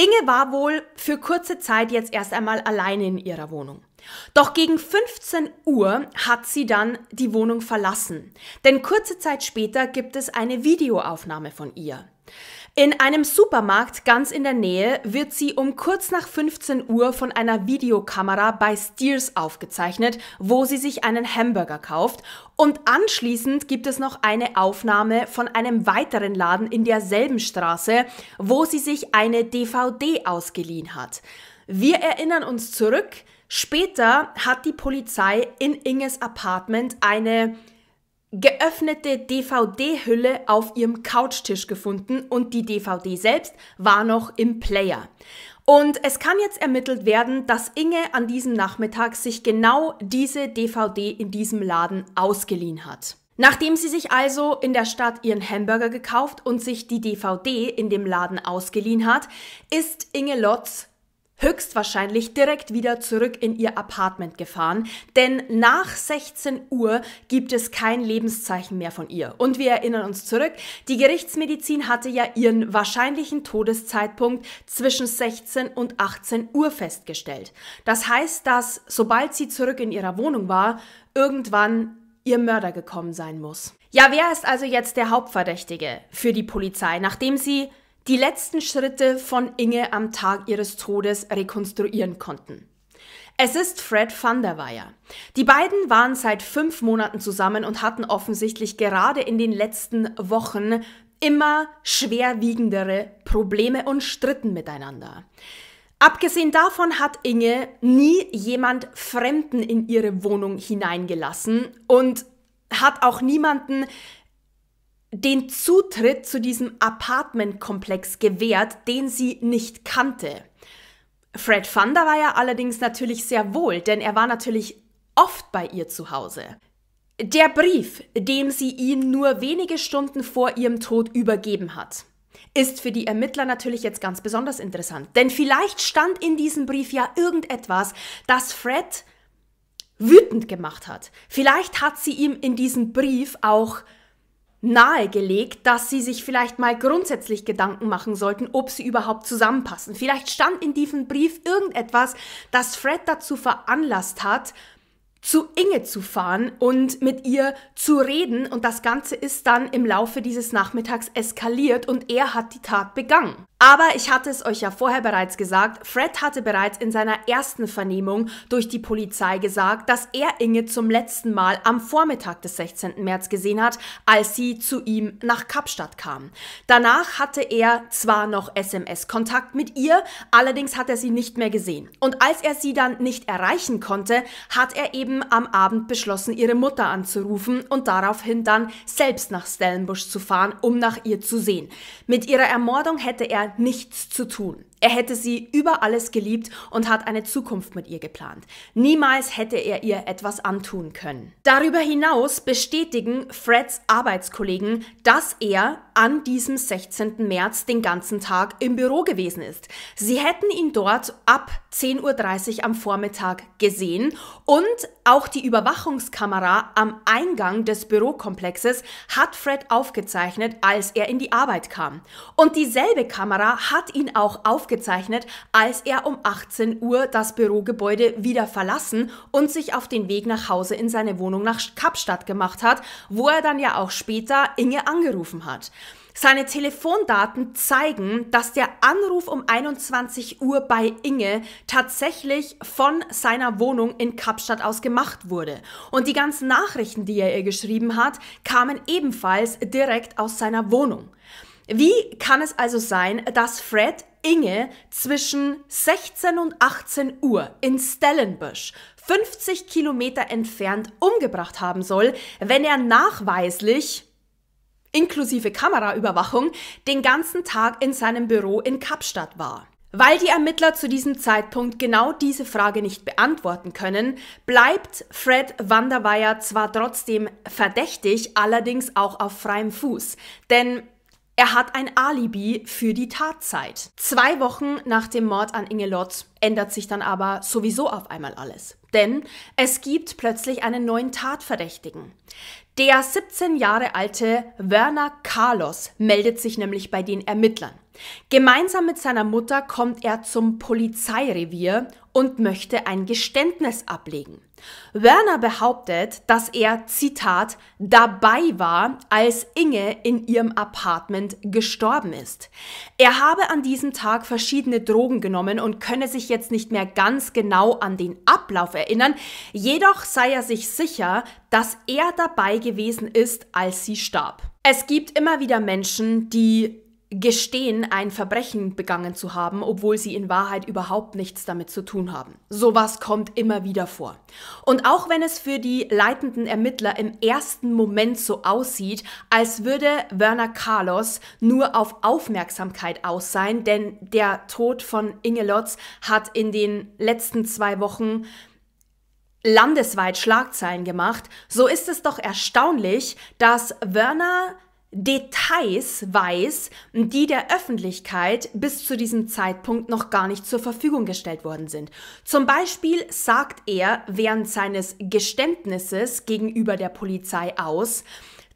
[SPEAKER 1] Inge war wohl für kurze Zeit jetzt erst einmal alleine in ihrer Wohnung. Doch gegen 15 Uhr hat sie dann die Wohnung verlassen, denn kurze Zeit später gibt es eine Videoaufnahme von ihr. In einem Supermarkt ganz in der Nähe wird sie um kurz nach 15 Uhr von einer Videokamera bei Steers aufgezeichnet, wo sie sich einen Hamburger kauft. Und anschließend gibt es noch eine Aufnahme von einem weiteren Laden in derselben Straße, wo sie sich eine DVD ausgeliehen hat. Wir erinnern uns zurück, Später hat die Polizei in Inges Apartment eine geöffnete DVD-Hülle auf ihrem Couchtisch gefunden und die DVD selbst war noch im Player. Und es kann jetzt ermittelt werden, dass Inge an diesem Nachmittag sich genau diese DVD in diesem Laden ausgeliehen hat. Nachdem sie sich also in der Stadt ihren Hamburger gekauft und sich die DVD in dem Laden ausgeliehen hat, ist Inge Lotz höchstwahrscheinlich direkt wieder zurück in ihr Apartment gefahren, denn nach 16 Uhr gibt es kein Lebenszeichen mehr von ihr. Und wir erinnern uns zurück, die Gerichtsmedizin hatte ja ihren wahrscheinlichen Todeszeitpunkt zwischen 16 und 18 Uhr festgestellt. Das heißt, dass sobald sie zurück in ihrer Wohnung war, irgendwann ihr Mörder gekommen sein muss. Ja, wer ist also jetzt der Hauptverdächtige für die Polizei, nachdem sie die letzten Schritte von Inge am Tag ihres Todes rekonstruieren konnten. Es ist Fred van der Weyer. Die beiden waren seit fünf Monaten zusammen und hatten offensichtlich gerade in den letzten Wochen immer schwerwiegendere Probleme und stritten miteinander. Abgesehen davon hat Inge nie jemand Fremden in ihre Wohnung hineingelassen und hat auch niemanden den Zutritt zu diesem Apartmentkomplex gewährt, den sie nicht kannte. Fred Funder war ja allerdings natürlich sehr wohl, denn er war natürlich oft bei ihr zu Hause. Der Brief, dem sie ihm nur wenige Stunden vor ihrem Tod übergeben hat, ist für die Ermittler natürlich jetzt ganz besonders interessant. Denn vielleicht stand in diesem Brief ja irgendetwas, das Fred wütend gemacht hat. Vielleicht hat sie ihm in diesem Brief auch nahegelegt, dass sie sich vielleicht mal grundsätzlich Gedanken machen sollten, ob sie überhaupt zusammenpassen. Vielleicht stand in diesem Brief irgendetwas, das Fred dazu veranlasst hat, zu Inge zu fahren und mit ihr zu reden und das Ganze ist dann im Laufe dieses Nachmittags eskaliert und er hat die Tat begangen. Aber ich hatte es euch ja vorher bereits gesagt, Fred hatte bereits in seiner ersten Vernehmung durch die Polizei gesagt, dass er Inge zum letzten Mal am Vormittag des 16. März gesehen hat, als sie zu ihm nach Kapstadt kam. Danach hatte er zwar noch SMS-Kontakt mit ihr, allerdings hat er sie nicht mehr gesehen. Und als er sie dann nicht erreichen konnte, hat er eben am Abend beschlossen, ihre Mutter anzurufen und daraufhin dann selbst nach Stellenbusch zu fahren, um nach ihr zu sehen. Mit ihrer Ermordung hätte er nichts zu tun. Er hätte sie über alles geliebt und hat eine Zukunft mit ihr geplant. Niemals hätte er ihr etwas antun können. Darüber hinaus bestätigen Freds Arbeitskollegen, dass er an diesem 16. März den ganzen Tag im Büro gewesen ist. Sie hätten ihn dort ab 10.30 Uhr am Vormittag gesehen und auch die Überwachungskamera am Eingang des Bürokomplexes hat Fred aufgezeichnet, als er in die Arbeit kam. Und dieselbe Kamera hat ihn auch aufgezeichnet aufgezeichnet, als er um 18 Uhr das Bürogebäude wieder verlassen und sich auf den Weg nach Hause in seine Wohnung nach Kapstadt gemacht hat, wo er dann ja auch später Inge angerufen hat. Seine Telefondaten zeigen, dass der Anruf um 21 Uhr bei Inge tatsächlich von seiner Wohnung in Kapstadt aus gemacht wurde. Und die ganzen Nachrichten, die er ihr geschrieben hat, kamen ebenfalls direkt aus seiner Wohnung. Wie kann es also sein, dass Fred Inge zwischen 16 und 18 Uhr in Stellenbosch 50 Kilometer entfernt umgebracht haben soll, wenn er nachweislich inklusive Kameraüberwachung den ganzen Tag in seinem Büro in Kapstadt war. Weil die Ermittler zu diesem Zeitpunkt genau diese Frage nicht beantworten können, bleibt Fred Wanderweyer zwar trotzdem verdächtig, allerdings auch auf freiem Fuß. Denn er hat ein Alibi für die Tatzeit. Zwei Wochen nach dem Mord an Ingelot ändert sich dann aber sowieso auf einmal alles. Denn es gibt plötzlich einen neuen Tatverdächtigen. Der 17 Jahre alte Werner Carlos meldet sich nämlich bei den Ermittlern. Gemeinsam mit seiner Mutter kommt er zum Polizeirevier und möchte ein Geständnis ablegen. Werner behauptet, dass er, Zitat, dabei war, als Inge in ihrem Apartment gestorben ist. Er habe an diesem Tag verschiedene Drogen genommen und könne sich jetzt nicht mehr ganz genau an den Ablauf erinnern, jedoch sei er sich sicher, dass er dabei gewesen ist, als sie starb. Es gibt immer wieder Menschen, die gestehen, ein Verbrechen begangen zu haben, obwohl sie in Wahrheit überhaupt nichts damit zu tun haben. Sowas kommt immer wieder vor. Und auch wenn es für die leitenden Ermittler im ersten Moment so aussieht, als würde Werner Carlos nur auf Aufmerksamkeit aus sein, denn der Tod von Ingelotz hat in den letzten zwei Wochen landesweit Schlagzeilen gemacht, so ist es doch erstaunlich, dass Werner Details weiß, die der Öffentlichkeit bis zu diesem Zeitpunkt noch gar nicht zur Verfügung gestellt worden sind. Zum Beispiel sagt er während seines Geständnisses gegenüber der Polizei aus,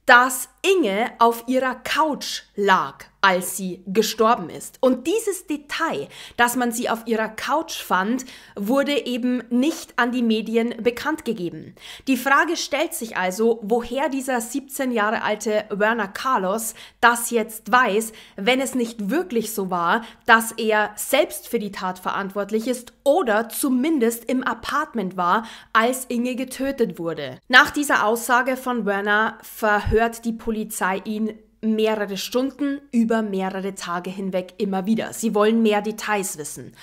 [SPEAKER 1] dass Inge auf ihrer Couch lag als sie gestorben ist. Und dieses Detail, dass man sie auf ihrer Couch fand, wurde eben nicht an die Medien bekannt gegeben. Die Frage stellt sich also, woher dieser 17 Jahre alte Werner Carlos das jetzt weiß, wenn es nicht wirklich so war, dass er selbst für die Tat verantwortlich ist oder zumindest im Apartment war, als Inge getötet wurde. Nach dieser Aussage von Werner verhört die Polizei ihn mehrere Stunden über mehrere Tage hinweg immer wieder. Sie wollen mehr Details wissen.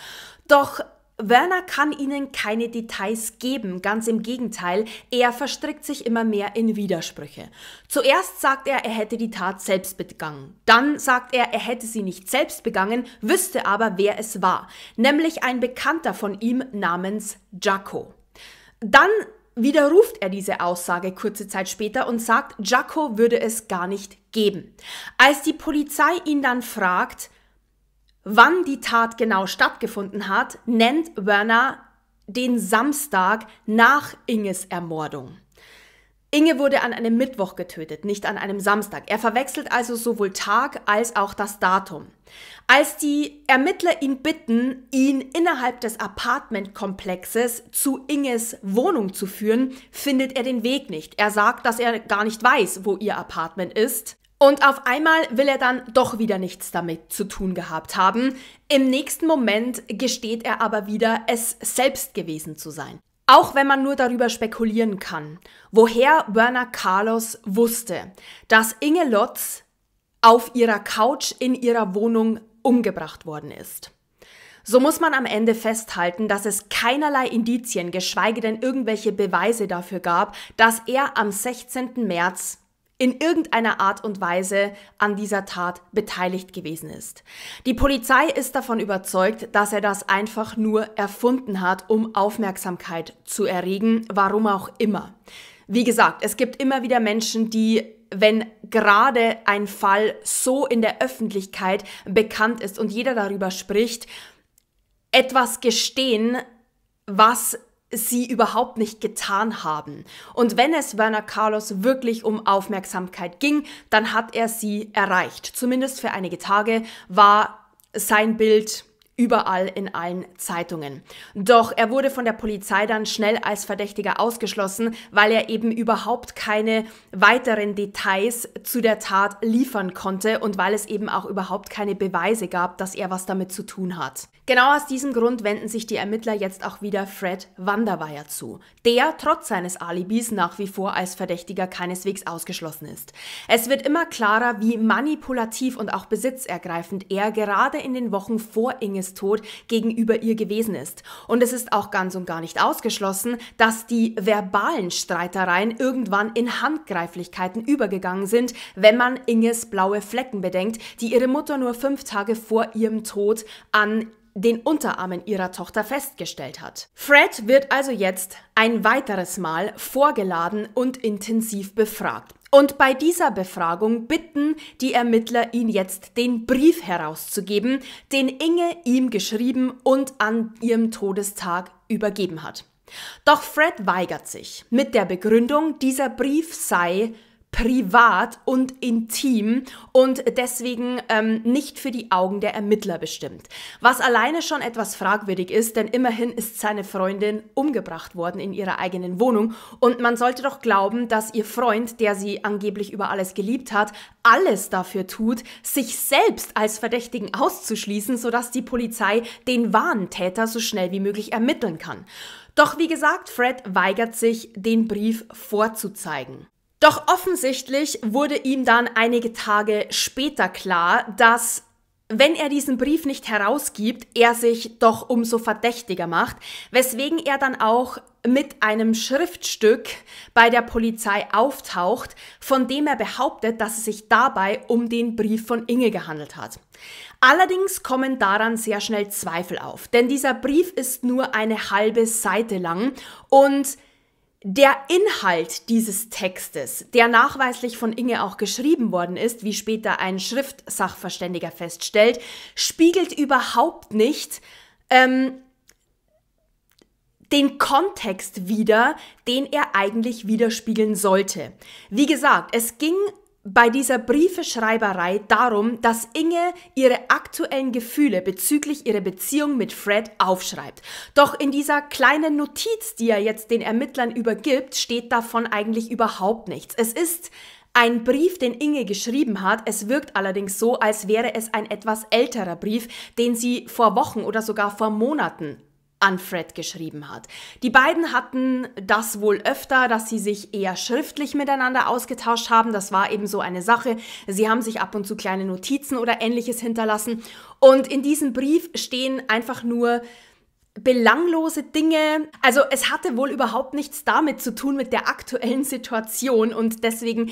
[SPEAKER 1] Doch Werner kann ihnen keine Details geben, ganz im Gegenteil, er verstrickt sich immer mehr in Widersprüche. Zuerst sagt er, er hätte die Tat selbst begangen, dann sagt er, er hätte sie nicht selbst begangen, wüsste aber, wer es war, nämlich ein Bekannter von ihm namens Jaco. Dann widerruft er diese Aussage kurze Zeit später und sagt, Jaco würde es gar nicht geben. Als die Polizei ihn dann fragt, wann die Tat genau stattgefunden hat, nennt Werner den Samstag nach Inges Ermordung. Inge wurde an einem Mittwoch getötet, nicht an einem Samstag. Er verwechselt also sowohl Tag als auch das Datum. Als die Ermittler ihn bitten, ihn innerhalb des Apartmentkomplexes zu Inges Wohnung zu führen, findet er den Weg nicht. Er sagt, dass er gar nicht weiß, wo ihr Apartment ist. Und auf einmal will er dann doch wieder nichts damit zu tun gehabt haben. Im nächsten Moment gesteht er aber wieder, es selbst gewesen zu sein. Auch wenn man nur darüber spekulieren kann, woher Werner Carlos wusste, dass Inge Lotz auf ihrer Couch in ihrer Wohnung umgebracht worden ist. So muss man am Ende festhalten, dass es keinerlei Indizien, geschweige denn irgendwelche Beweise dafür gab, dass er am 16. März in irgendeiner Art und Weise an dieser Tat beteiligt gewesen ist. Die Polizei ist davon überzeugt, dass er das einfach nur erfunden hat, um Aufmerksamkeit zu erregen, warum auch immer. Wie gesagt, es gibt immer wieder Menschen, die wenn gerade ein Fall so in der Öffentlichkeit bekannt ist und jeder darüber spricht, etwas gestehen, was sie überhaupt nicht getan haben. Und wenn es Werner Carlos wirklich um Aufmerksamkeit ging, dann hat er sie erreicht. Zumindest für einige Tage war sein Bild überall in allen Zeitungen. Doch er wurde von der Polizei dann schnell als Verdächtiger ausgeschlossen, weil er eben überhaupt keine weiteren Details zu der Tat liefern konnte und weil es eben auch überhaupt keine Beweise gab, dass er was damit zu tun hat. Genau aus diesem Grund wenden sich die Ermittler jetzt auch wieder Fred Wanderweyer zu, der trotz seines Alibis nach wie vor als Verdächtiger keineswegs ausgeschlossen ist. Es wird immer klarer, wie manipulativ und auch besitzergreifend er gerade in den Wochen vor Inges Tod gegenüber ihr gewesen ist. Und es ist auch ganz und gar nicht ausgeschlossen, dass die verbalen Streitereien irgendwann in Handgreiflichkeiten übergegangen sind, wenn man Inges blaue Flecken bedenkt, die ihre Mutter nur fünf Tage vor ihrem Tod an den Unterarmen ihrer Tochter festgestellt hat. Fred wird also jetzt ein weiteres Mal vorgeladen und intensiv befragt. Und bei dieser Befragung bitten die Ermittler ihn jetzt, den Brief herauszugeben, den Inge ihm geschrieben und an ihrem Todestag übergeben hat. Doch Fred weigert sich mit der Begründung, dieser Brief sei privat und intim und deswegen ähm, nicht für die Augen der Ermittler bestimmt. Was alleine schon etwas fragwürdig ist, denn immerhin ist seine Freundin umgebracht worden in ihrer eigenen Wohnung und man sollte doch glauben, dass ihr Freund, der sie angeblich über alles geliebt hat, alles dafür tut, sich selbst als Verdächtigen auszuschließen, sodass die Polizei den wahren Täter so schnell wie möglich ermitteln kann. Doch wie gesagt, Fred weigert sich, den Brief vorzuzeigen. Doch offensichtlich wurde ihm dann einige Tage später klar, dass wenn er diesen Brief nicht herausgibt, er sich doch umso verdächtiger macht, weswegen er dann auch mit einem Schriftstück bei der Polizei auftaucht, von dem er behauptet, dass es sich dabei um den Brief von Inge gehandelt hat. Allerdings kommen daran sehr schnell Zweifel auf, denn dieser Brief ist nur eine halbe Seite lang und der Inhalt dieses Textes, der nachweislich von Inge auch geschrieben worden ist, wie später ein Schriftsachverständiger feststellt, spiegelt überhaupt nicht ähm, den Kontext wider, den er eigentlich widerspiegeln sollte. Wie gesagt, es ging bei dieser Briefeschreiberei darum, dass Inge ihre aktuellen Gefühle bezüglich ihrer Beziehung mit Fred aufschreibt. Doch in dieser kleinen Notiz, die er jetzt den Ermittlern übergibt, steht davon eigentlich überhaupt nichts. Es ist ein Brief, den Inge geschrieben hat. Es wirkt allerdings so, als wäre es ein etwas älterer Brief, den sie vor Wochen oder sogar vor Monaten an Fred geschrieben hat. Die beiden hatten das wohl öfter, dass sie sich eher schriftlich miteinander ausgetauscht haben. Das war eben so eine Sache. Sie haben sich ab und zu kleine Notizen oder ähnliches hinterlassen. Und in diesem Brief stehen einfach nur belanglose Dinge. Also es hatte wohl überhaupt nichts damit zu tun mit der aktuellen Situation und deswegen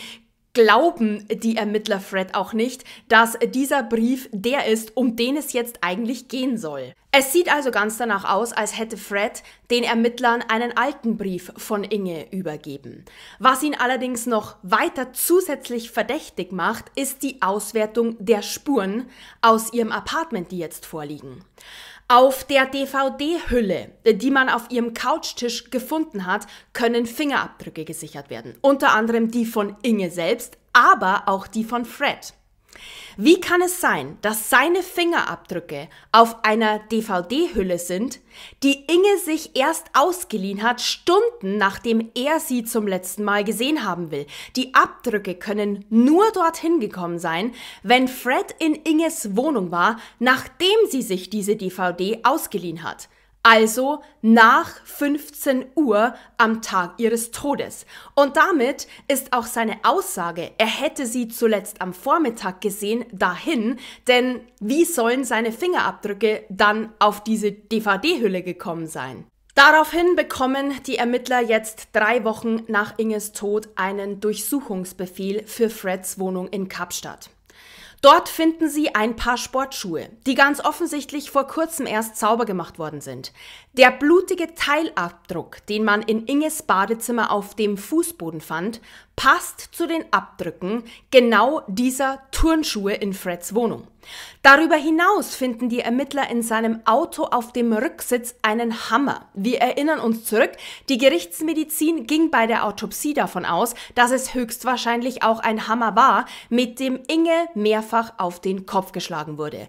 [SPEAKER 1] glauben die Ermittler Fred auch nicht, dass dieser Brief der ist, um den es jetzt eigentlich gehen soll. Es sieht also ganz danach aus, als hätte Fred den Ermittlern einen alten Brief von Inge übergeben. Was ihn allerdings noch weiter zusätzlich verdächtig macht, ist die Auswertung der Spuren aus ihrem Apartment, die jetzt vorliegen. Auf der DVD-Hülle, äh, die man auf ihrem Couchtisch gefunden hat, können Fingerabdrücke gesichert werden. Unter anderem die von Inge selbst, aber auch die von Fred. Wie kann es sein, dass seine Fingerabdrücke auf einer DVD-Hülle sind, die Inge sich erst ausgeliehen hat, Stunden nachdem er sie zum letzten Mal gesehen haben will? Die Abdrücke können nur dorthin gekommen sein, wenn Fred in Inges Wohnung war, nachdem sie sich diese DVD ausgeliehen hat also nach 15 Uhr am Tag ihres Todes. Und damit ist auch seine Aussage, er hätte sie zuletzt am Vormittag gesehen, dahin, denn wie sollen seine Fingerabdrücke dann auf diese DVD-Hülle gekommen sein? Daraufhin bekommen die Ermittler jetzt drei Wochen nach Inges Tod einen Durchsuchungsbefehl für Freds Wohnung in Kapstadt. Dort finden Sie ein paar Sportschuhe, die ganz offensichtlich vor kurzem erst sauber gemacht worden sind. Der blutige Teilabdruck, den man in Inges Badezimmer auf dem Fußboden fand, passt zu den Abdrücken genau dieser Turnschuhe in Freds Wohnung. Darüber hinaus finden die Ermittler in seinem Auto auf dem Rücksitz einen Hammer. Wir erinnern uns zurück, die Gerichtsmedizin ging bei der Autopsie davon aus, dass es höchstwahrscheinlich auch ein Hammer war, mit dem Inge mehrfach auf den Kopf geschlagen wurde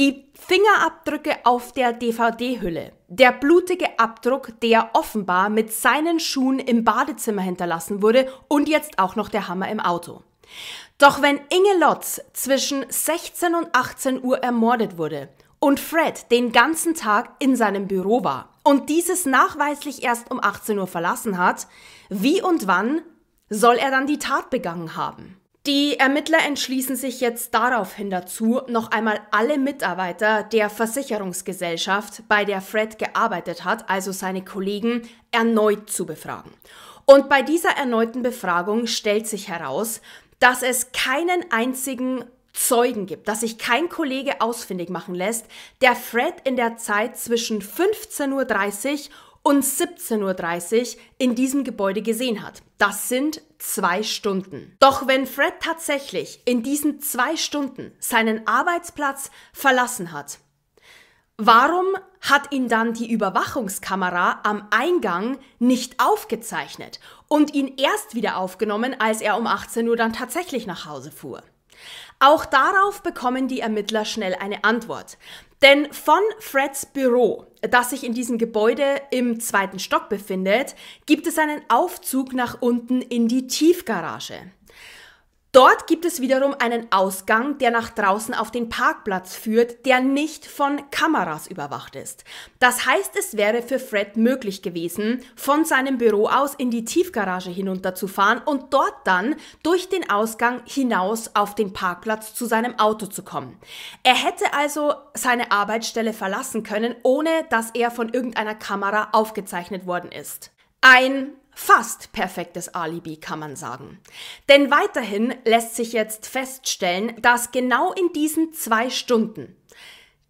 [SPEAKER 1] die Fingerabdrücke auf der DVD-Hülle. Der blutige Abdruck, der offenbar mit seinen Schuhen im Badezimmer hinterlassen wurde und jetzt auch noch der Hammer im Auto. Doch wenn Inge Lotz zwischen 16 und 18 Uhr ermordet wurde und Fred den ganzen Tag in seinem Büro war und dieses nachweislich erst um 18 Uhr verlassen hat, wie und wann soll er dann die Tat begangen haben? Die Ermittler entschließen sich jetzt daraufhin dazu, noch einmal alle Mitarbeiter der Versicherungsgesellschaft, bei der Fred gearbeitet hat, also seine Kollegen, erneut zu befragen. Und bei dieser erneuten Befragung stellt sich heraus, dass es keinen einzigen Zeugen gibt, dass sich kein Kollege ausfindig machen lässt, der Fred in der Zeit zwischen 15.30 Uhr und 17.30 Uhr in diesem Gebäude gesehen hat. Das sind zwei Stunden. Doch wenn Fred tatsächlich in diesen zwei Stunden seinen Arbeitsplatz verlassen hat, warum hat ihn dann die Überwachungskamera am Eingang nicht aufgezeichnet und ihn erst wieder aufgenommen, als er um 18 Uhr dann tatsächlich nach Hause fuhr? Auch darauf bekommen die Ermittler schnell eine Antwort. Denn von Freds Büro, das sich in diesem Gebäude im zweiten Stock befindet, gibt es einen Aufzug nach unten in die Tiefgarage. Dort gibt es wiederum einen Ausgang, der nach draußen auf den Parkplatz führt, der nicht von Kameras überwacht ist. Das heißt, es wäre für Fred möglich gewesen, von seinem Büro aus in die Tiefgarage hinunterzufahren und dort dann durch den Ausgang hinaus auf den Parkplatz zu seinem Auto zu kommen. Er hätte also seine Arbeitsstelle verlassen können, ohne dass er von irgendeiner Kamera aufgezeichnet worden ist. Ein fast perfektes Alibi, kann man sagen. Denn weiterhin lässt sich jetzt feststellen, dass genau in diesen zwei Stunden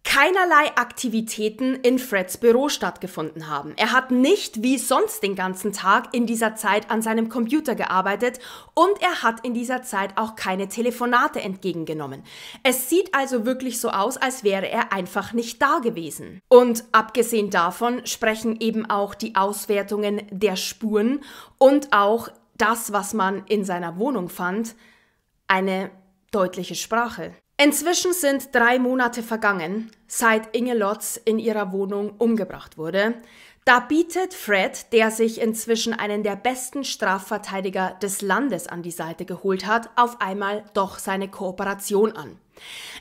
[SPEAKER 1] keinerlei Aktivitäten in Freds Büro stattgefunden haben. Er hat nicht wie sonst den ganzen Tag in dieser Zeit an seinem Computer gearbeitet und er hat in dieser Zeit auch keine Telefonate entgegengenommen. Es sieht also wirklich so aus, als wäre er einfach nicht da gewesen. Und abgesehen davon sprechen eben auch die Auswertungen der Spuren und auch das, was man in seiner Wohnung fand, eine deutliche Sprache. Inzwischen sind drei Monate vergangen, seit Inge Lotz in ihrer Wohnung umgebracht wurde. Da bietet Fred, der sich inzwischen einen der besten Strafverteidiger des Landes an die Seite geholt hat, auf einmal doch seine Kooperation an.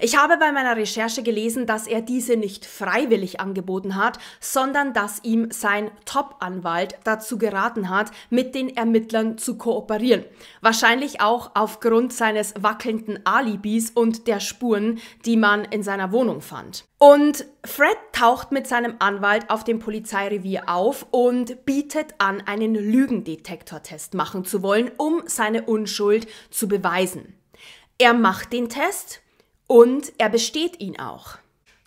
[SPEAKER 1] Ich habe bei meiner Recherche gelesen, dass er diese nicht freiwillig angeboten hat, sondern dass ihm sein Top-Anwalt dazu geraten hat, mit den Ermittlern zu kooperieren. Wahrscheinlich auch aufgrund seines wackelnden Alibis und der Spuren, die man in seiner Wohnung fand. Und Fred taucht mit seinem Anwalt auf dem Polizeirevier auf und bietet an, einen Lügendetektortest machen zu wollen, um seine Unschuld zu beweisen. Er macht den Test und er besteht ihn auch.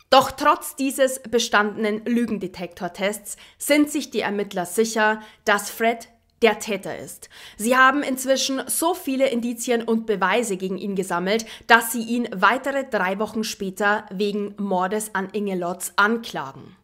[SPEAKER 1] Doch trotz dieses bestandenen Lügendetektortests sind sich die Ermittler sicher, dass Fred der Täter ist. Sie haben inzwischen so viele Indizien und Beweise gegen ihn gesammelt, dass sie ihn weitere drei Wochen später wegen Mordes an Inge Lotz anklagen.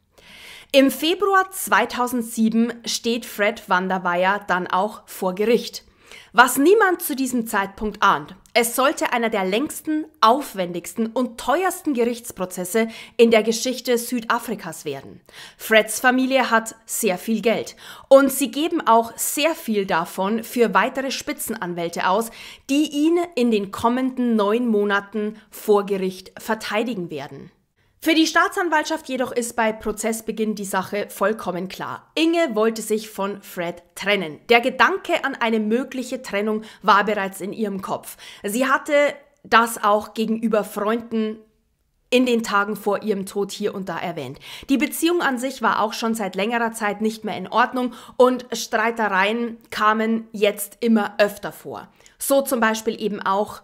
[SPEAKER 1] Im Februar 2007 steht Fred Wanderweyer dann auch vor Gericht. Was niemand zu diesem Zeitpunkt ahnt, es sollte einer der längsten, aufwendigsten und teuersten Gerichtsprozesse in der Geschichte Südafrikas werden. Freds Familie hat sehr viel Geld und sie geben auch sehr viel davon für weitere Spitzenanwälte aus, die ihn in den kommenden neun Monaten vor Gericht verteidigen werden. Für die Staatsanwaltschaft jedoch ist bei Prozessbeginn die Sache vollkommen klar. Inge wollte sich von Fred trennen. Der Gedanke an eine mögliche Trennung war bereits in ihrem Kopf. Sie hatte das auch gegenüber Freunden in den Tagen vor ihrem Tod hier und da erwähnt. Die Beziehung an sich war auch schon seit längerer Zeit nicht mehr in Ordnung und Streitereien kamen jetzt immer öfter vor. So zum Beispiel eben auch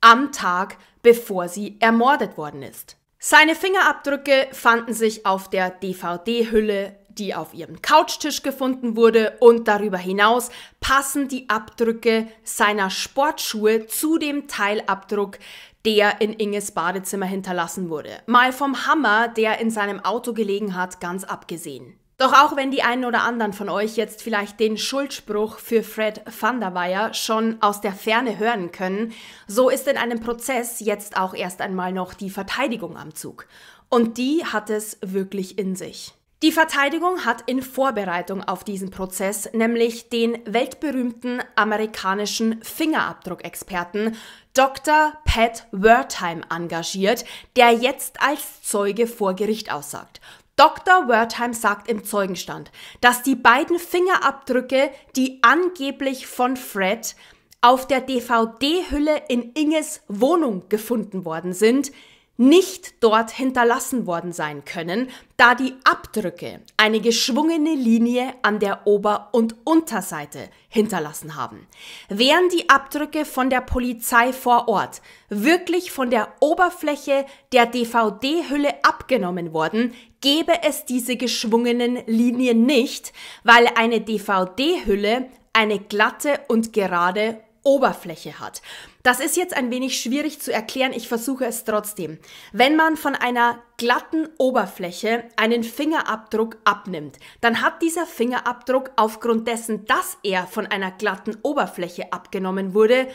[SPEAKER 1] am Tag, bevor sie ermordet worden ist. Seine Fingerabdrücke fanden sich auf der DVD-Hülle, die auf ihrem Couchtisch gefunden wurde und darüber hinaus passen die Abdrücke seiner Sportschuhe zu dem Teilabdruck, der in Inges Badezimmer hinterlassen wurde. Mal vom Hammer, der in seinem Auto gelegen hat, ganz abgesehen. Doch auch wenn die einen oder anderen von euch jetzt vielleicht den Schuldspruch für Fred van der Weyer schon aus der Ferne hören können, so ist in einem Prozess jetzt auch erst einmal noch die Verteidigung am Zug. Und die hat es wirklich in sich. Die Verteidigung hat in Vorbereitung auf diesen Prozess nämlich den weltberühmten amerikanischen Fingerabdruckexperten Dr. Pat Wertheim engagiert, der jetzt als Zeuge vor Gericht aussagt. Dr. Wertheim sagt im Zeugenstand, dass die beiden Fingerabdrücke, die angeblich von Fred auf der DVD-Hülle in Inges Wohnung gefunden worden sind, nicht dort hinterlassen worden sein können, da die Abdrücke eine geschwungene Linie an der Ober- und Unterseite hinterlassen haben. Wären die Abdrücke von der Polizei vor Ort wirklich von der Oberfläche der DVD-Hülle abgenommen worden, gäbe es diese geschwungenen Linien nicht, weil eine DVD-Hülle eine glatte und gerade Oberfläche hat. Das ist jetzt ein wenig schwierig zu erklären, ich versuche es trotzdem. Wenn man von einer glatten Oberfläche einen Fingerabdruck abnimmt, dann hat dieser Fingerabdruck aufgrund dessen, dass er von einer glatten Oberfläche abgenommen wurde,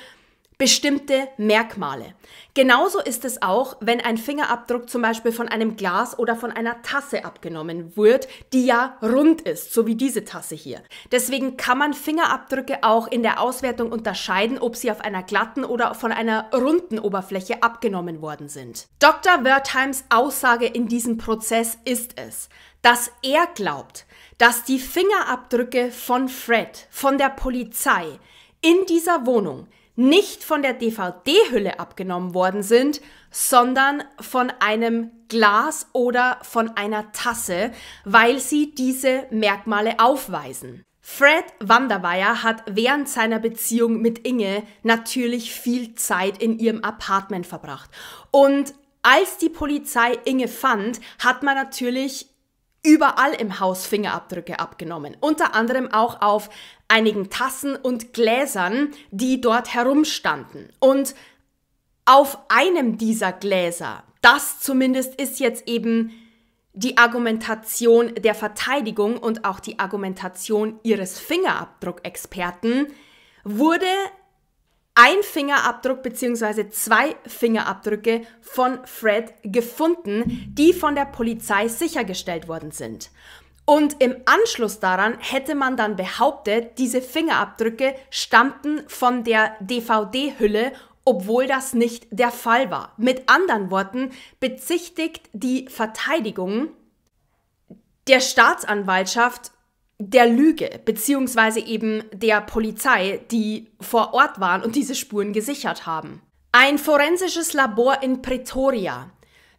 [SPEAKER 1] bestimmte Merkmale. Genauso ist es auch, wenn ein Fingerabdruck zum Beispiel von einem Glas oder von einer Tasse abgenommen wird, die ja rund ist, so wie diese Tasse hier. Deswegen kann man Fingerabdrücke auch in der Auswertung unterscheiden, ob sie auf einer glatten oder von einer runden Oberfläche abgenommen worden sind. Dr. Wertheims Aussage in diesem Prozess ist es, dass er glaubt, dass die Fingerabdrücke von Fred, von der Polizei, in dieser Wohnung nicht von der DVD-Hülle abgenommen worden sind, sondern von einem Glas oder von einer Tasse, weil sie diese Merkmale aufweisen. Fred Wanderweyer hat während seiner Beziehung mit Inge natürlich viel Zeit in ihrem Apartment verbracht. Und als die Polizei Inge fand, hat man natürlich überall im Haus Fingerabdrücke abgenommen, unter anderem auch auf einigen Tassen und Gläsern, die dort herumstanden. Und auf einem dieser Gläser, das zumindest ist jetzt eben die Argumentation der Verteidigung und auch die Argumentation ihres Fingerabdruckexperten, wurde ein Fingerabdruck bzw. zwei Fingerabdrücke von Fred gefunden, die von der Polizei sichergestellt worden sind. Und im Anschluss daran hätte man dann behauptet, diese Fingerabdrücke stammten von der DVD-Hülle, obwohl das nicht der Fall war. Mit anderen Worten, bezichtigt die Verteidigung der Staatsanwaltschaft der Lüge, beziehungsweise eben der Polizei, die vor Ort waren und diese Spuren gesichert haben. Ein forensisches Labor in Pretoria,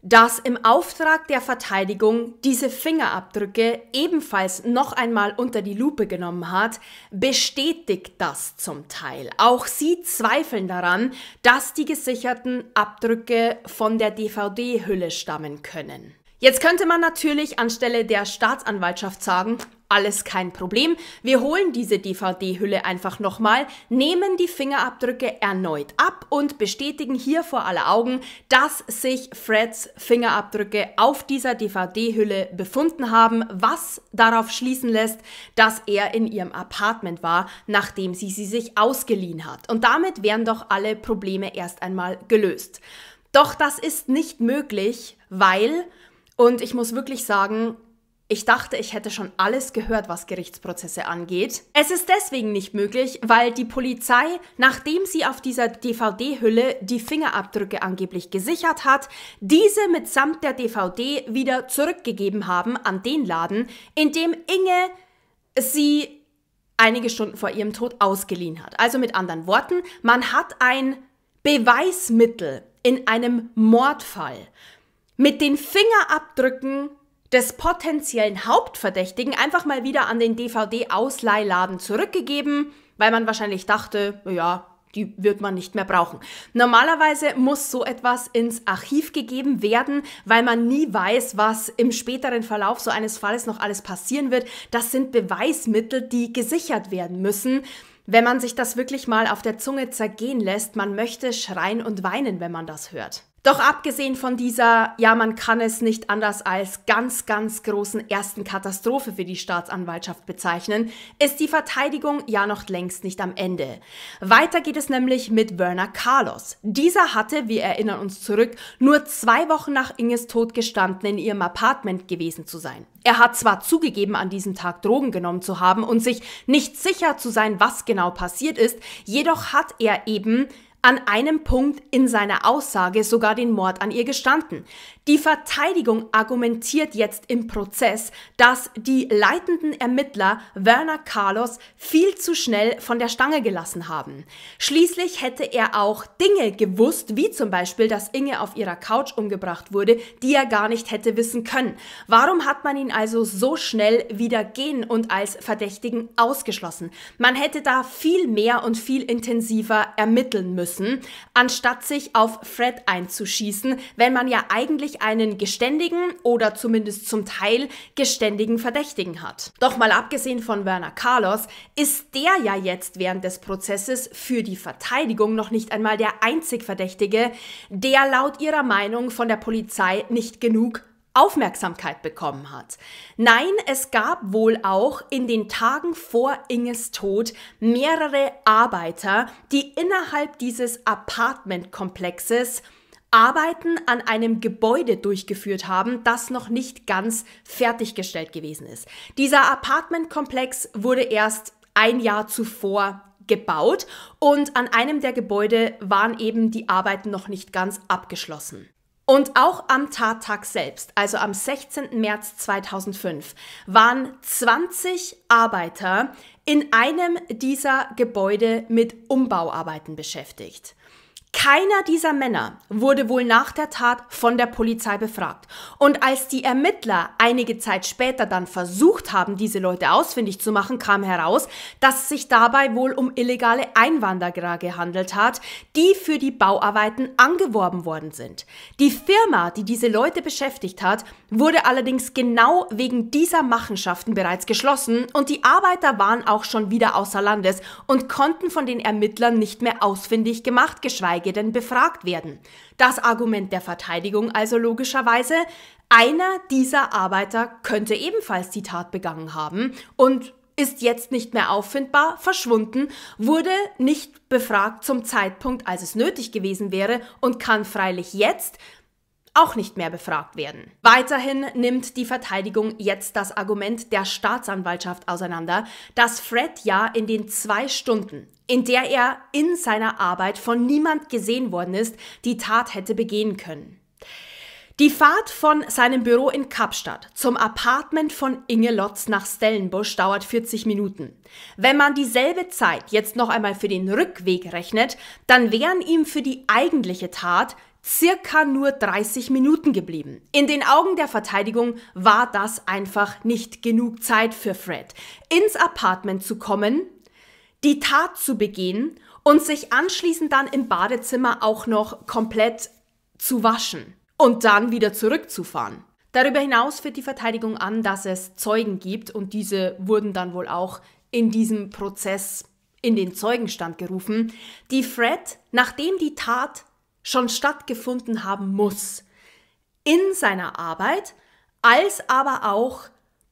[SPEAKER 1] das im Auftrag der Verteidigung diese Fingerabdrücke ebenfalls noch einmal unter die Lupe genommen hat, bestätigt das zum Teil. Auch sie zweifeln daran, dass die gesicherten Abdrücke von der DVD-Hülle stammen können. Jetzt könnte man natürlich anstelle der Staatsanwaltschaft sagen, alles kein Problem. Wir holen diese DVD-Hülle einfach nochmal, nehmen die Fingerabdrücke erneut ab und bestätigen hier vor aller Augen, dass sich Freds Fingerabdrücke auf dieser DVD-Hülle befunden haben, was darauf schließen lässt, dass er in ihrem Apartment war, nachdem sie sie sich ausgeliehen hat. Und damit wären doch alle Probleme erst einmal gelöst. Doch das ist nicht möglich, weil, und ich muss wirklich sagen, ich dachte, ich hätte schon alles gehört, was Gerichtsprozesse angeht. Es ist deswegen nicht möglich, weil die Polizei, nachdem sie auf dieser DVD-Hülle die Fingerabdrücke angeblich gesichert hat, diese mitsamt der DVD wieder zurückgegeben haben an den Laden, in dem Inge sie einige Stunden vor ihrem Tod ausgeliehen hat. Also mit anderen Worten, man hat ein Beweismittel in einem Mordfall mit den Fingerabdrücken des potenziellen Hauptverdächtigen einfach mal wieder an den DVD-Ausleihladen zurückgegeben, weil man wahrscheinlich dachte, ja, die wird man nicht mehr brauchen. Normalerweise muss so etwas ins Archiv gegeben werden, weil man nie weiß, was im späteren Verlauf so eines Falles noch alles passieren wird. Das sind Beweismittel, die gesichert werden müssen. Wenn man sich das wirklich mal auf der Zunge zergehen lässt, man möchte schreien und weinen, wenn man das hört. Doch abgesehen von dieser, ja, man kann es nicht anders als ganz, ganz großen ersten Katastrophe für die Staatsanwaltschaft bezeichnen, ist die Verteidigung ja noch längst nicht am Ende. Weiter geht es nämlich mit Werner Carlos. Dieser hatte, wir erinnern uns zurück, nur zwei Wochen nach Inges Tod gestanden, in ihrem Apartment gewesen zu sein. Er hat zwar zugegeben, an diesem Tag Drogen genommen zu haben und sich nicht sicher zu sein, was genau passiert ist, jedoch hat er eben an einem Punkt in seiner Aussage sogar den Mord an ihr gestanden. Die Verteidigung argumentiert jetzt im Prozess, dass die leitenden Ermittler Werner Carlos viel zu schnell von der Stange gelassen haben. Schließlich hätte er auch Dinge gewusst, wie zum Beispiel, dass Inge auf ihrer Couch umgebracht wurde, die er gar nicht hätte wissen können. Warum hat man ihn also so schnell wieder gehen und als Verdächtigen ausgeschlossen? Man hätte da viel mehr und viel intensiver ermitteln müssen müssen, anstatt sich auf Fred einzuschießen, wenn man ja eigentlich einen geständigen oder zumindest zum Teil geständigen Verdächtigen hat. Doch mal abgesehen von Werner Carlos ist der ja jetzt während des Prozesses für die Verteidigung noch nicht einmal der einzig Verdächtige, der laut ihrer Meinung von der Polizei nicht genug Aufmerksamkeit bekommen hat. Nein, es gab wohl auch in den Tagen vor Inges Tod mehrere Arbeiter, die innerhalb dieses Apartmentkomplexes Arbeiten an einem Gebäude durchgeführt haben, das noch nicht ganz fertiggestellt gewesen ist. Dieser Apartmentkomplex wurde erst ein Jahr zuvor gebaut und an einem der Gebäude waren eben die Arbeiten noch nicht ganz abgeschlossen. Und auch am Tattag selbst, also am 16. März 2005, waren 20 Arbeiter in einem dieser Gebäude mit Umbauarbeiten beschäftigt. Keiner dieser Männer wurde wohl nach der Tat von der Polizei befragt. Und als die Ermittler einige Zeit später dann versucht haben, diese Leute ausfindig zu machen, kam heraus, dass es sich dabei wohl um illegale Einwanderer gehandelt hat, die für die Bauarbeiten angeworben worden sind. Die Firma, die diese Leute beschäftigt hat, wurde allerdings genau wegen dieser Machenschaften bereits geschlossen und die Arbeiter waren auch schon wieder außer Landes und konnten von den Ermittlern nicht mehr ausfindig gemacht, geschweige denn befragt werden. Das Argument der Verteidigung also logischerweise, einer dieser Arbeiter könnte ebenfalls die Tat begangen haben und ist jetzt nicht mehr auffindbar, verschwunden, wurde nicht befragt zum Zeitpunkt, als es nötig gewesen wäre und kann freilich jetzt auch nicht mehr befragt werden. Weiterhin nimmt die Verteidigung jetzt das Argument der Staatsanwaltschaft auseinander, dass Fred ja in den zwei Stunden, in der er in seiner Arbeit von niemand gesehen worden ist, die Tat hätte begehen können. Die Fahrt von seinem Büro in Kapstadt zum Apartment von Inge Lotz nach Stellenbusch dauert 40 Minuten. Wenn man dieselbe Zeit jetzt noch einmal für den Rückweg rechnet, dann wären ihm für die eigentliche Tat circa nur 30 Minuten geblieben. In den Augen der Verteidigung war das einfach nicht genug Zeit für Fred, ins Apartment zu kommen, die Tat zu begehen und sich anschließend dann im Badezimmer auch noch komplett zu waschen und dann wieder zurückzufahren. Darüber hinaus führt die Verteidigung an, dass es Zeugen gibt und diese wurden dann wohl auch in diesem Prozess in den Zeugenstand gerufen, die Fred, nachdem die Tat schon stattgefunden haben muss. In seiner Arbeit, als aber auch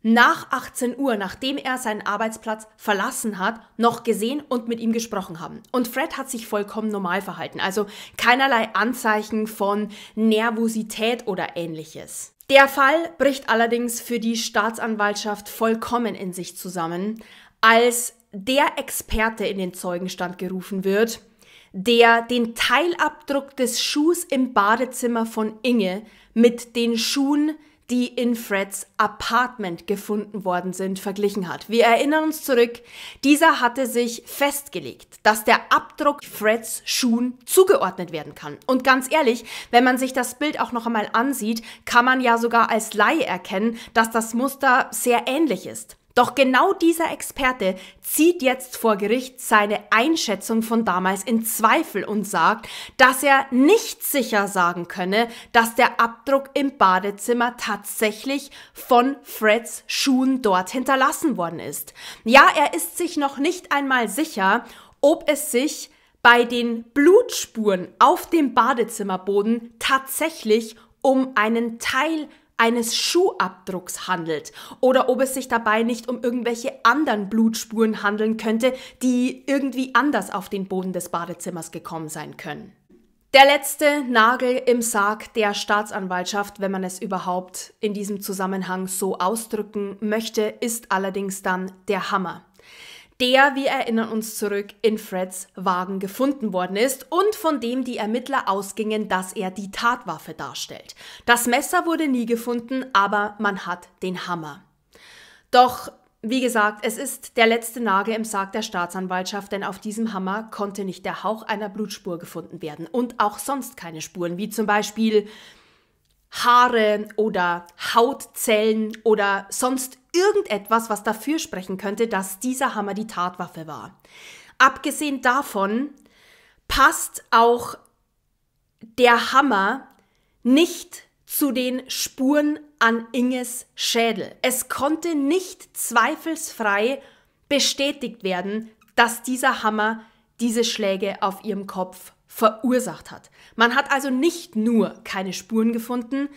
[SPEAKER 1] nach 18 Uhr, nachdem er seinen Arbeitsplatz verlassen hat, noch gesehen und mit ihm gesprochen haben. Und Fred hat sich vollkommen normal verhalten, also keinerlei Anzeichen von Nervosität oder ähnliches. Der Fall bricht allerdings für die Staatsanwaltschaft vollkommen in sich zusammen, als der Experte in den Zeugenstand gerufen wird, der den Teilabdruck des Schuhs im Badezimmer von Inge mit den Schuhen, die in Freds Apartment gefunden worden sind, verglichen hat. Wir erinnern uns zurück, dieser hatte sich festgelegt, dass der Abdruck Freds Schuhen zugeordnet werden kann. Und ganz ehrlich, wenn man sich das Bild auch noch einmal ansieht, kann man ja sogar als Laie erkennen, dass das Muster sehr ähnlich ist. Doch genau dieser Experte zieht jetzt vor Gericht seine Einschätzung von damals in Zweifel und sagt, dass er nicht sicher sagen könne, dass der Abdruck im Badezimmer tatsächlich von Freds Schuhen dort hinterlassen worden ist. Ja, er ist sich noch nicht einmal sicher, ob es sich bei den Blutspuren auf dem Badezimmerboden tatsächlich um einen Teil eines Schuhabdrucks handelt oder ob es sich dabei nicht um irgendwelche anderen Blutspuren handeln könnte, die irgendwie anders auf den Boden des Badezimmers gekommen sein können. Der letzte Nagel im Sarg der Staatsanwaltschaft, wenn man es überhaupt in diesem Zusammenhang so ausdrücken möchte, ist allerdings dann der Hammer der, wir erinnern uns zurück, in Freds Wagen gefunden worden ist und von dem die Ermittler ausgingen, dass er die Tatwaffe darstellt. Das Messer wurde nie gefunden, aber man hat den Hammer. Doch, wie gesagt, es ist der letzte Nagel im Sarg der Staatsanwaltschaft, denn auf diesem Hammer konnte nicht der Hauch einer Blutspur gefunden werden und auch sonst keine Spuren, wie zum Beispiel Haare oder Hautzellen oder sonst irgendetwas, was dafür sprechen könnte, dass dieser Hammer die Tatwaffe war. Abgesehen davon passt auch der Hammer nicht zu den Spuren an Inges Schädel. Es konnte nicht zweifelsfrei bestätigt werden, dass dieser Hammer diese Schläge auf ihrem Kopf verursacht hat. Man hat also nicht nur keine Spuren gefunden,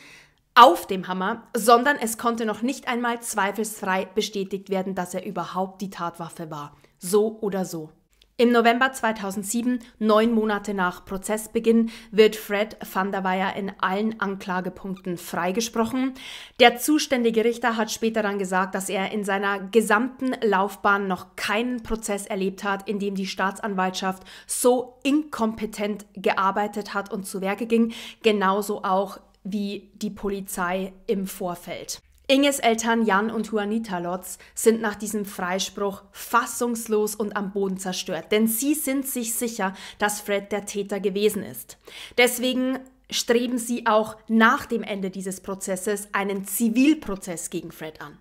[SPEAKER 1] auf dem Hammer, sondern es konnte noch nicht einmal zweifelsfrei bestätigt werden, dass er überhaupt die Tatwaffe war. So oder so. Im November 2007, neun Monate nach Prozessbeginn, wird Fred van der Weyer in allen Anklagepunkten freigesprochen. Der zuständige Richter hat später dann gesagt, dass er in seiner gesamten Laufbahn noch keinen Prozess erlebt hat, in dem die Staatsanwaltschaft so inkompetent gearbeitet hat und zu Werke ging. Genauso auch wie die Polizei im Vorfeld. Inges Eltern Jan und Juanita Lotz sind nach diesem Freispruch fassungslos und am Boden zerstört, denn sie sind sich sicher, dass Fred der Täter gewesen ist. Deswegen streben sie auch nach dem Ende dieses Prozesses einen Zivilprozess gegen Fred an.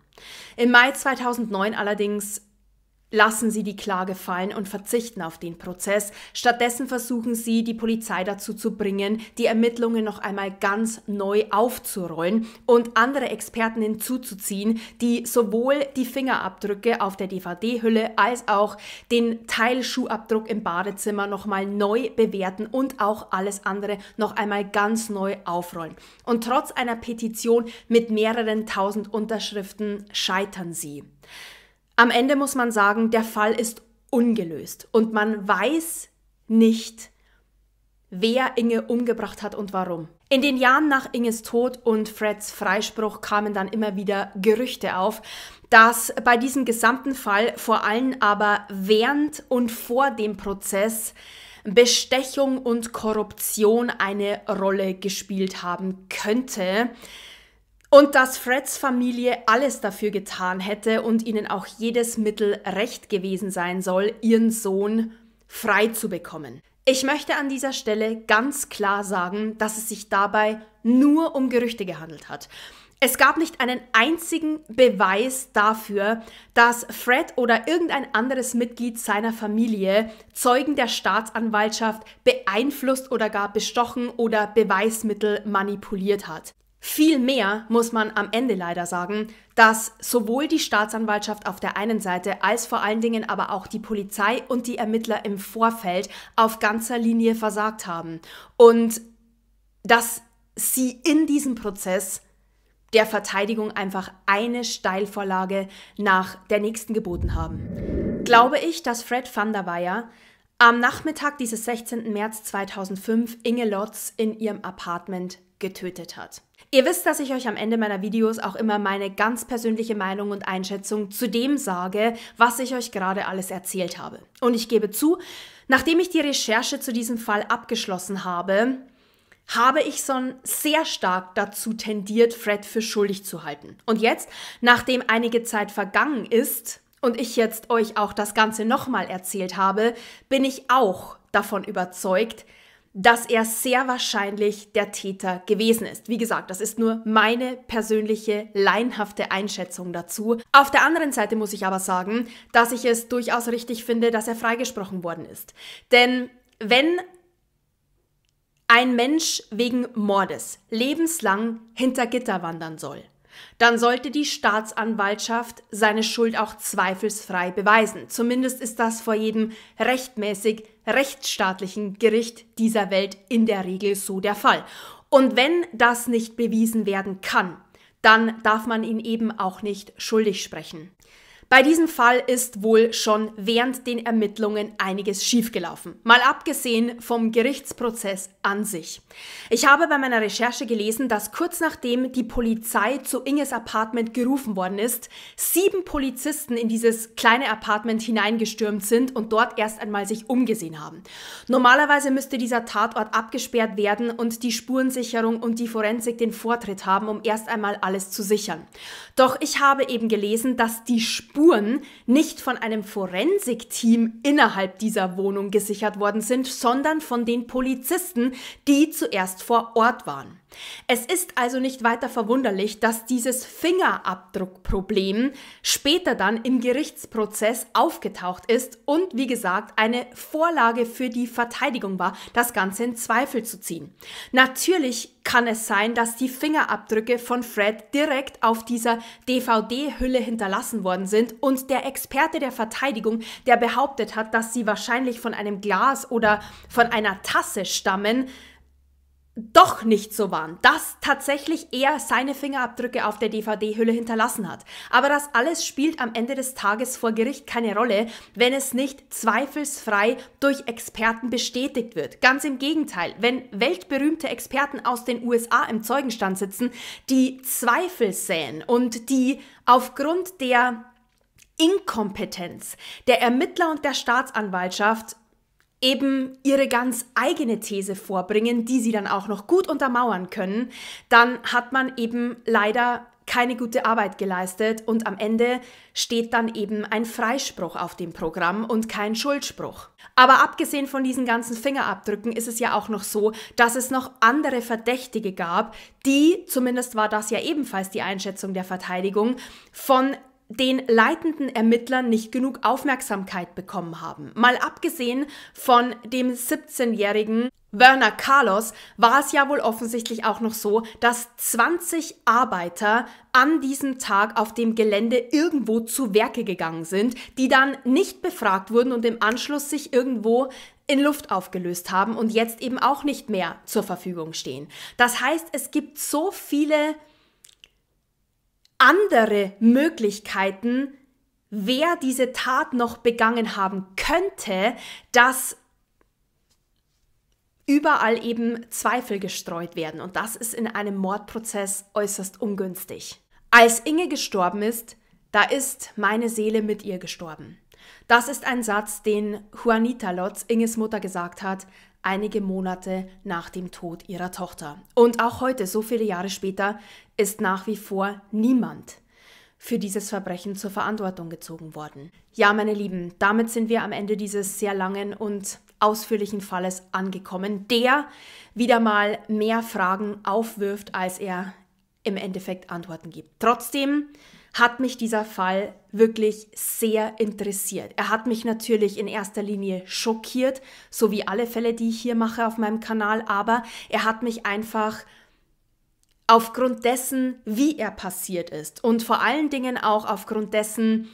[SPEAKER 1] Im Mai 2009 allerdings Lassen Sie die Klage fallen und verzichten auf den Prozess. Stattdessen versuchen Sie, die Polizei dazu zu bringen, die Ermittlungen noch einmal ganz neu aufzurollen und andere Experten hinzuzuziehen, die sowohl die Fingerabdrücke auf der DVD-Hülle als auch den Teilschuhabdruck im Badezimmer noch mal neu bewerten und auch alles andere noch einmal ganz neu aufrollen. Und trotz einer Petition mit mehreren tausend Unterschriften scheitern sie. Am Ende muss man sagen, der Fall ist ungelöst und man weiß nicht, wer Inge umgebracht hat und warum. In den Jahren nach Inges Tod und Freds Freispruch kamen dann immer wieder Gerüchte auf, dass bei diesem gesamten Fall vor allem aber während und vor dem Prozess Bestechung und Korruption eine Rolle gespielt haben könnte. Und dass Freds Familie alles dafür getan hätte und ihnen auch jedes Mittel recht gewesen sein soll, ihren Sohn frei zu bekommen. Ich möchte an dieser Stelle ganz klar sagen, dass es sich dabei nur um Gerüchte gehandelt hat. Es gab nicht einen einzigen Beweis dafür, dass Fred oder irgendein anderes Mitglied seiner Familie Zeugen der Staatsanwaltschaft beeinflusst oder gar bestochen oder Beweismittel manipuliert hat. Vielmehr muss man am Ende leider sagen, dass sowohl die Staatsanwaltschaft auf der einen Seite als vor allen Dingen aber auch die Polizei und die Ermittler im Vorfeld auf ganzer Linie versagt haben und dass sie in diesem Prozess der Verteidigung einfach eine Steilvorlage nach der nächsten geboten haben. Glaube ich, dass Fred van der Weyer am Nachmittag dieses 16. März 2005 Inge Lotz in ihrem Apartment getötet hat. Ihr wisst, dass ich euch am Ende meiner Videos auch immer meine ganz persönliche Meinung und Einschätzung zu dem sage, was ich euch gerade alles erzählt habe. Und ich gebe zu, nachdem ich die Recherche zu diesem Fall abgeschlossen habe, habe ich schon sehr stark dazu tendiert, Fred für schuldig zu halten. Und jetzt, nachdem einige Zeit vergangen ist und ich jetzt euch auch das Ganze nochmal erzählt habe, bin ich auch davon überzeugt, dass er sehr wahrscheinlich der Täter gewesen ist. Wie gesagt, das ist nur meine persönliche leinhafte Einschätzung dazu. Auf der anderen Seite muss ich aber sagen, dass ich es durchaus richtig finde, dass er freigesprochen worden ist. Denn wenn ein Mensch wegen Mordes lebenslang hinter Gitter wandern soll, dann sollte die Staatsanwaltschaft seine Schuld auch zweifelsfrei beweisen. Zumindest ist das vor jedem rechtmäßig rechtsstaatlichen Gericht dieser Welt in der Regel so der Fall. Und wenn das nicht bewiesen werden kann, dann darf man ihn eben auch nicht schuldig sprechen. Bei diesem Fall ist wohl schon während den Ermittlungen einiges schiefgelaufen, mal abgesehen vom Gerichtsprozess an sich. Ich habe bei meiner Recherche gelesen, dass kurz nachdem die Polizei zu Inges Apartment gerufen worden ist, sieben Polizisten in dieses kleine Apartment hineingestürmt sind und dort erst einmal sich umgesehen haben. Normalerweise müsste dieser Tatort abgesperrt werden und die Spurensicherung und die Forensik den Vortritt haben, um erst einmal alles zu sichern. Doch ich habe eben gelesen, dass die Spuren nicht von einem Forensikteam innerhalb dieser Wohnung gesichert worden sind, sondern von den Polizisten, die zuerst vor Ort waren. Es ist also nicht weiter verwunderlich, dass dieses Fingerabdruckproblem später dann im Gerichtsprozess aufgetaucht ist und wie gesagt eine Vorlage für die Verteidigung war, das Ganze in Zweifel zu ziehen. Natürlich kann es sein, dass die Fingerabdrücke von Fred direkt auf dieser DVD-Hülle hinterlassen worden sind und der Experte der Verteidigung, der behauptet hat, dass sie wahrscheinlich von einem Glas oder von einer Tasse stammen, doch nicht so waren, dass tatsächlich er seine Fingerabdrücke auf der DVD-Hülle hinterlassen hat. Aber das alles spielt am Ende des Tages vor Gericht keine Rolle, wenn es nicht zweifelsfrei durch Experten bestätigt wird. Ganz im Gegenteil, wenn weltberühmte Experten aus den USA im Zeugenstand sitzen, die Zweifel säen und die aufgrund der Inkompetenz der Ermittler und der Staatsanwaltschaft eben ihre ganz eigene These vorbringen, die sie dann auch noch gut untermauern können, dann hat man eben leider keine gute Arbeit geleistet und am Ende steht dann eben ein Freispruch auf dem Programm und kein Schuldspruch. Aber abgesehen von diesen ganzen Fingerabdrücken ist es ja auch noch so, dass es noch andere Verdächtige gab, die, zumindest war das ja ebenfalls die Einschätzung der Verteidigung, von den leitenden Ermittlern nicht genug Aufmerksamkeit bekommen haben. Mal abgesehen von dem 17-jährigen Werner Carlos war es ja wohl offensichtlich auch noch so, dass 20 Arbeiter an diesem Tag auf dem Gelände irgendwo zu Werke gegangen sind, die dann nicht befragt wurden und im Anschluss sich irgendwo in Luft aufgelöst haben und jetzt eben auch nicht mehr zur Verfügung stehen. Das heißt, es gibt so viele andere Möglichkeiten, wer diese Tat noch begangen haben könnte, dass überall eben Zweifel gestreut werden. Und das ist in einem Mordprozess äußerst ungünstig. Als Inge gestorben ist, da ist meine Seele mit ihr gestorben. Das ist ein Satz, den Juanita Lotz, Inges Mutter, gesagt hat, einige Monate nach dem Tod ihrer Tochter. Und auch heute, so viele Jahre später, ist nach wie vor niemand für dieses Verbrechen zur Verantwortung gezogen worden. Ja, meine Lieben, damit sind wir am Ende dieses sehr langen und ausführlichen Falles angekommen, der wieder mal mehr Fragen aufwirft, als er im Endeffekt Antworten gibt. Trotzdem hat mich dieser Fall wirklich sehr interessiert. Er hat mich natürlich in erster Linie schockiert, so wie alle Fälle, die ich hier mache auf meinem Kanal, aber er hat mich einfach aufgrund dessen, wie er passiert ist und vor allen Dingen auch aufgrund dessen,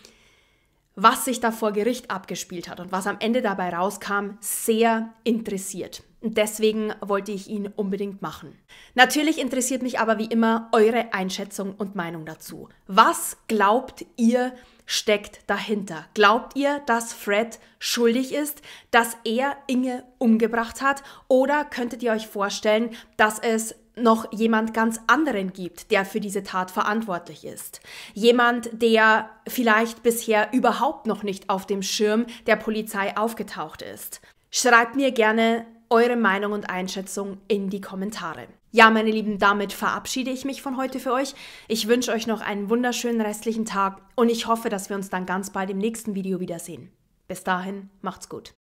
[SPEAKER 1] was sich da vor Gericht abgespielt hat und was am Ende dabei rauskam, sehr interessiert. Und deswegen wollte ich ihn unbedingt machen. Natürlich interessiert mich aber wie immer eure Einschätzung und Meinung dazu. Was glaubt ihr, steckt dahinter? Glaubt ihr, dass Fred schuldig ist, dass er Inge umgebracht hat? Oder könntet ihr euch vorstellen, dass es noch jemand ganz anderen gibt, der für diese Tat verantwortlich ist. Jemand, der vielleicht bisher überhaupt noch nicht auf dem Schirm der Polizei aufgetaucht ist. Schreibt mir gerne eure Meinung und Einschätzung in die Kommentare. Ja, meine Lieben, damit verabschiede ich mich von heute für euch. Ich wünsche euch noch einen wunderschönen restlichen Tag und ich hoffe, dass wir uns dann ganz bald im nächsten Video wiedersehen. Bis dahin, macht's gut.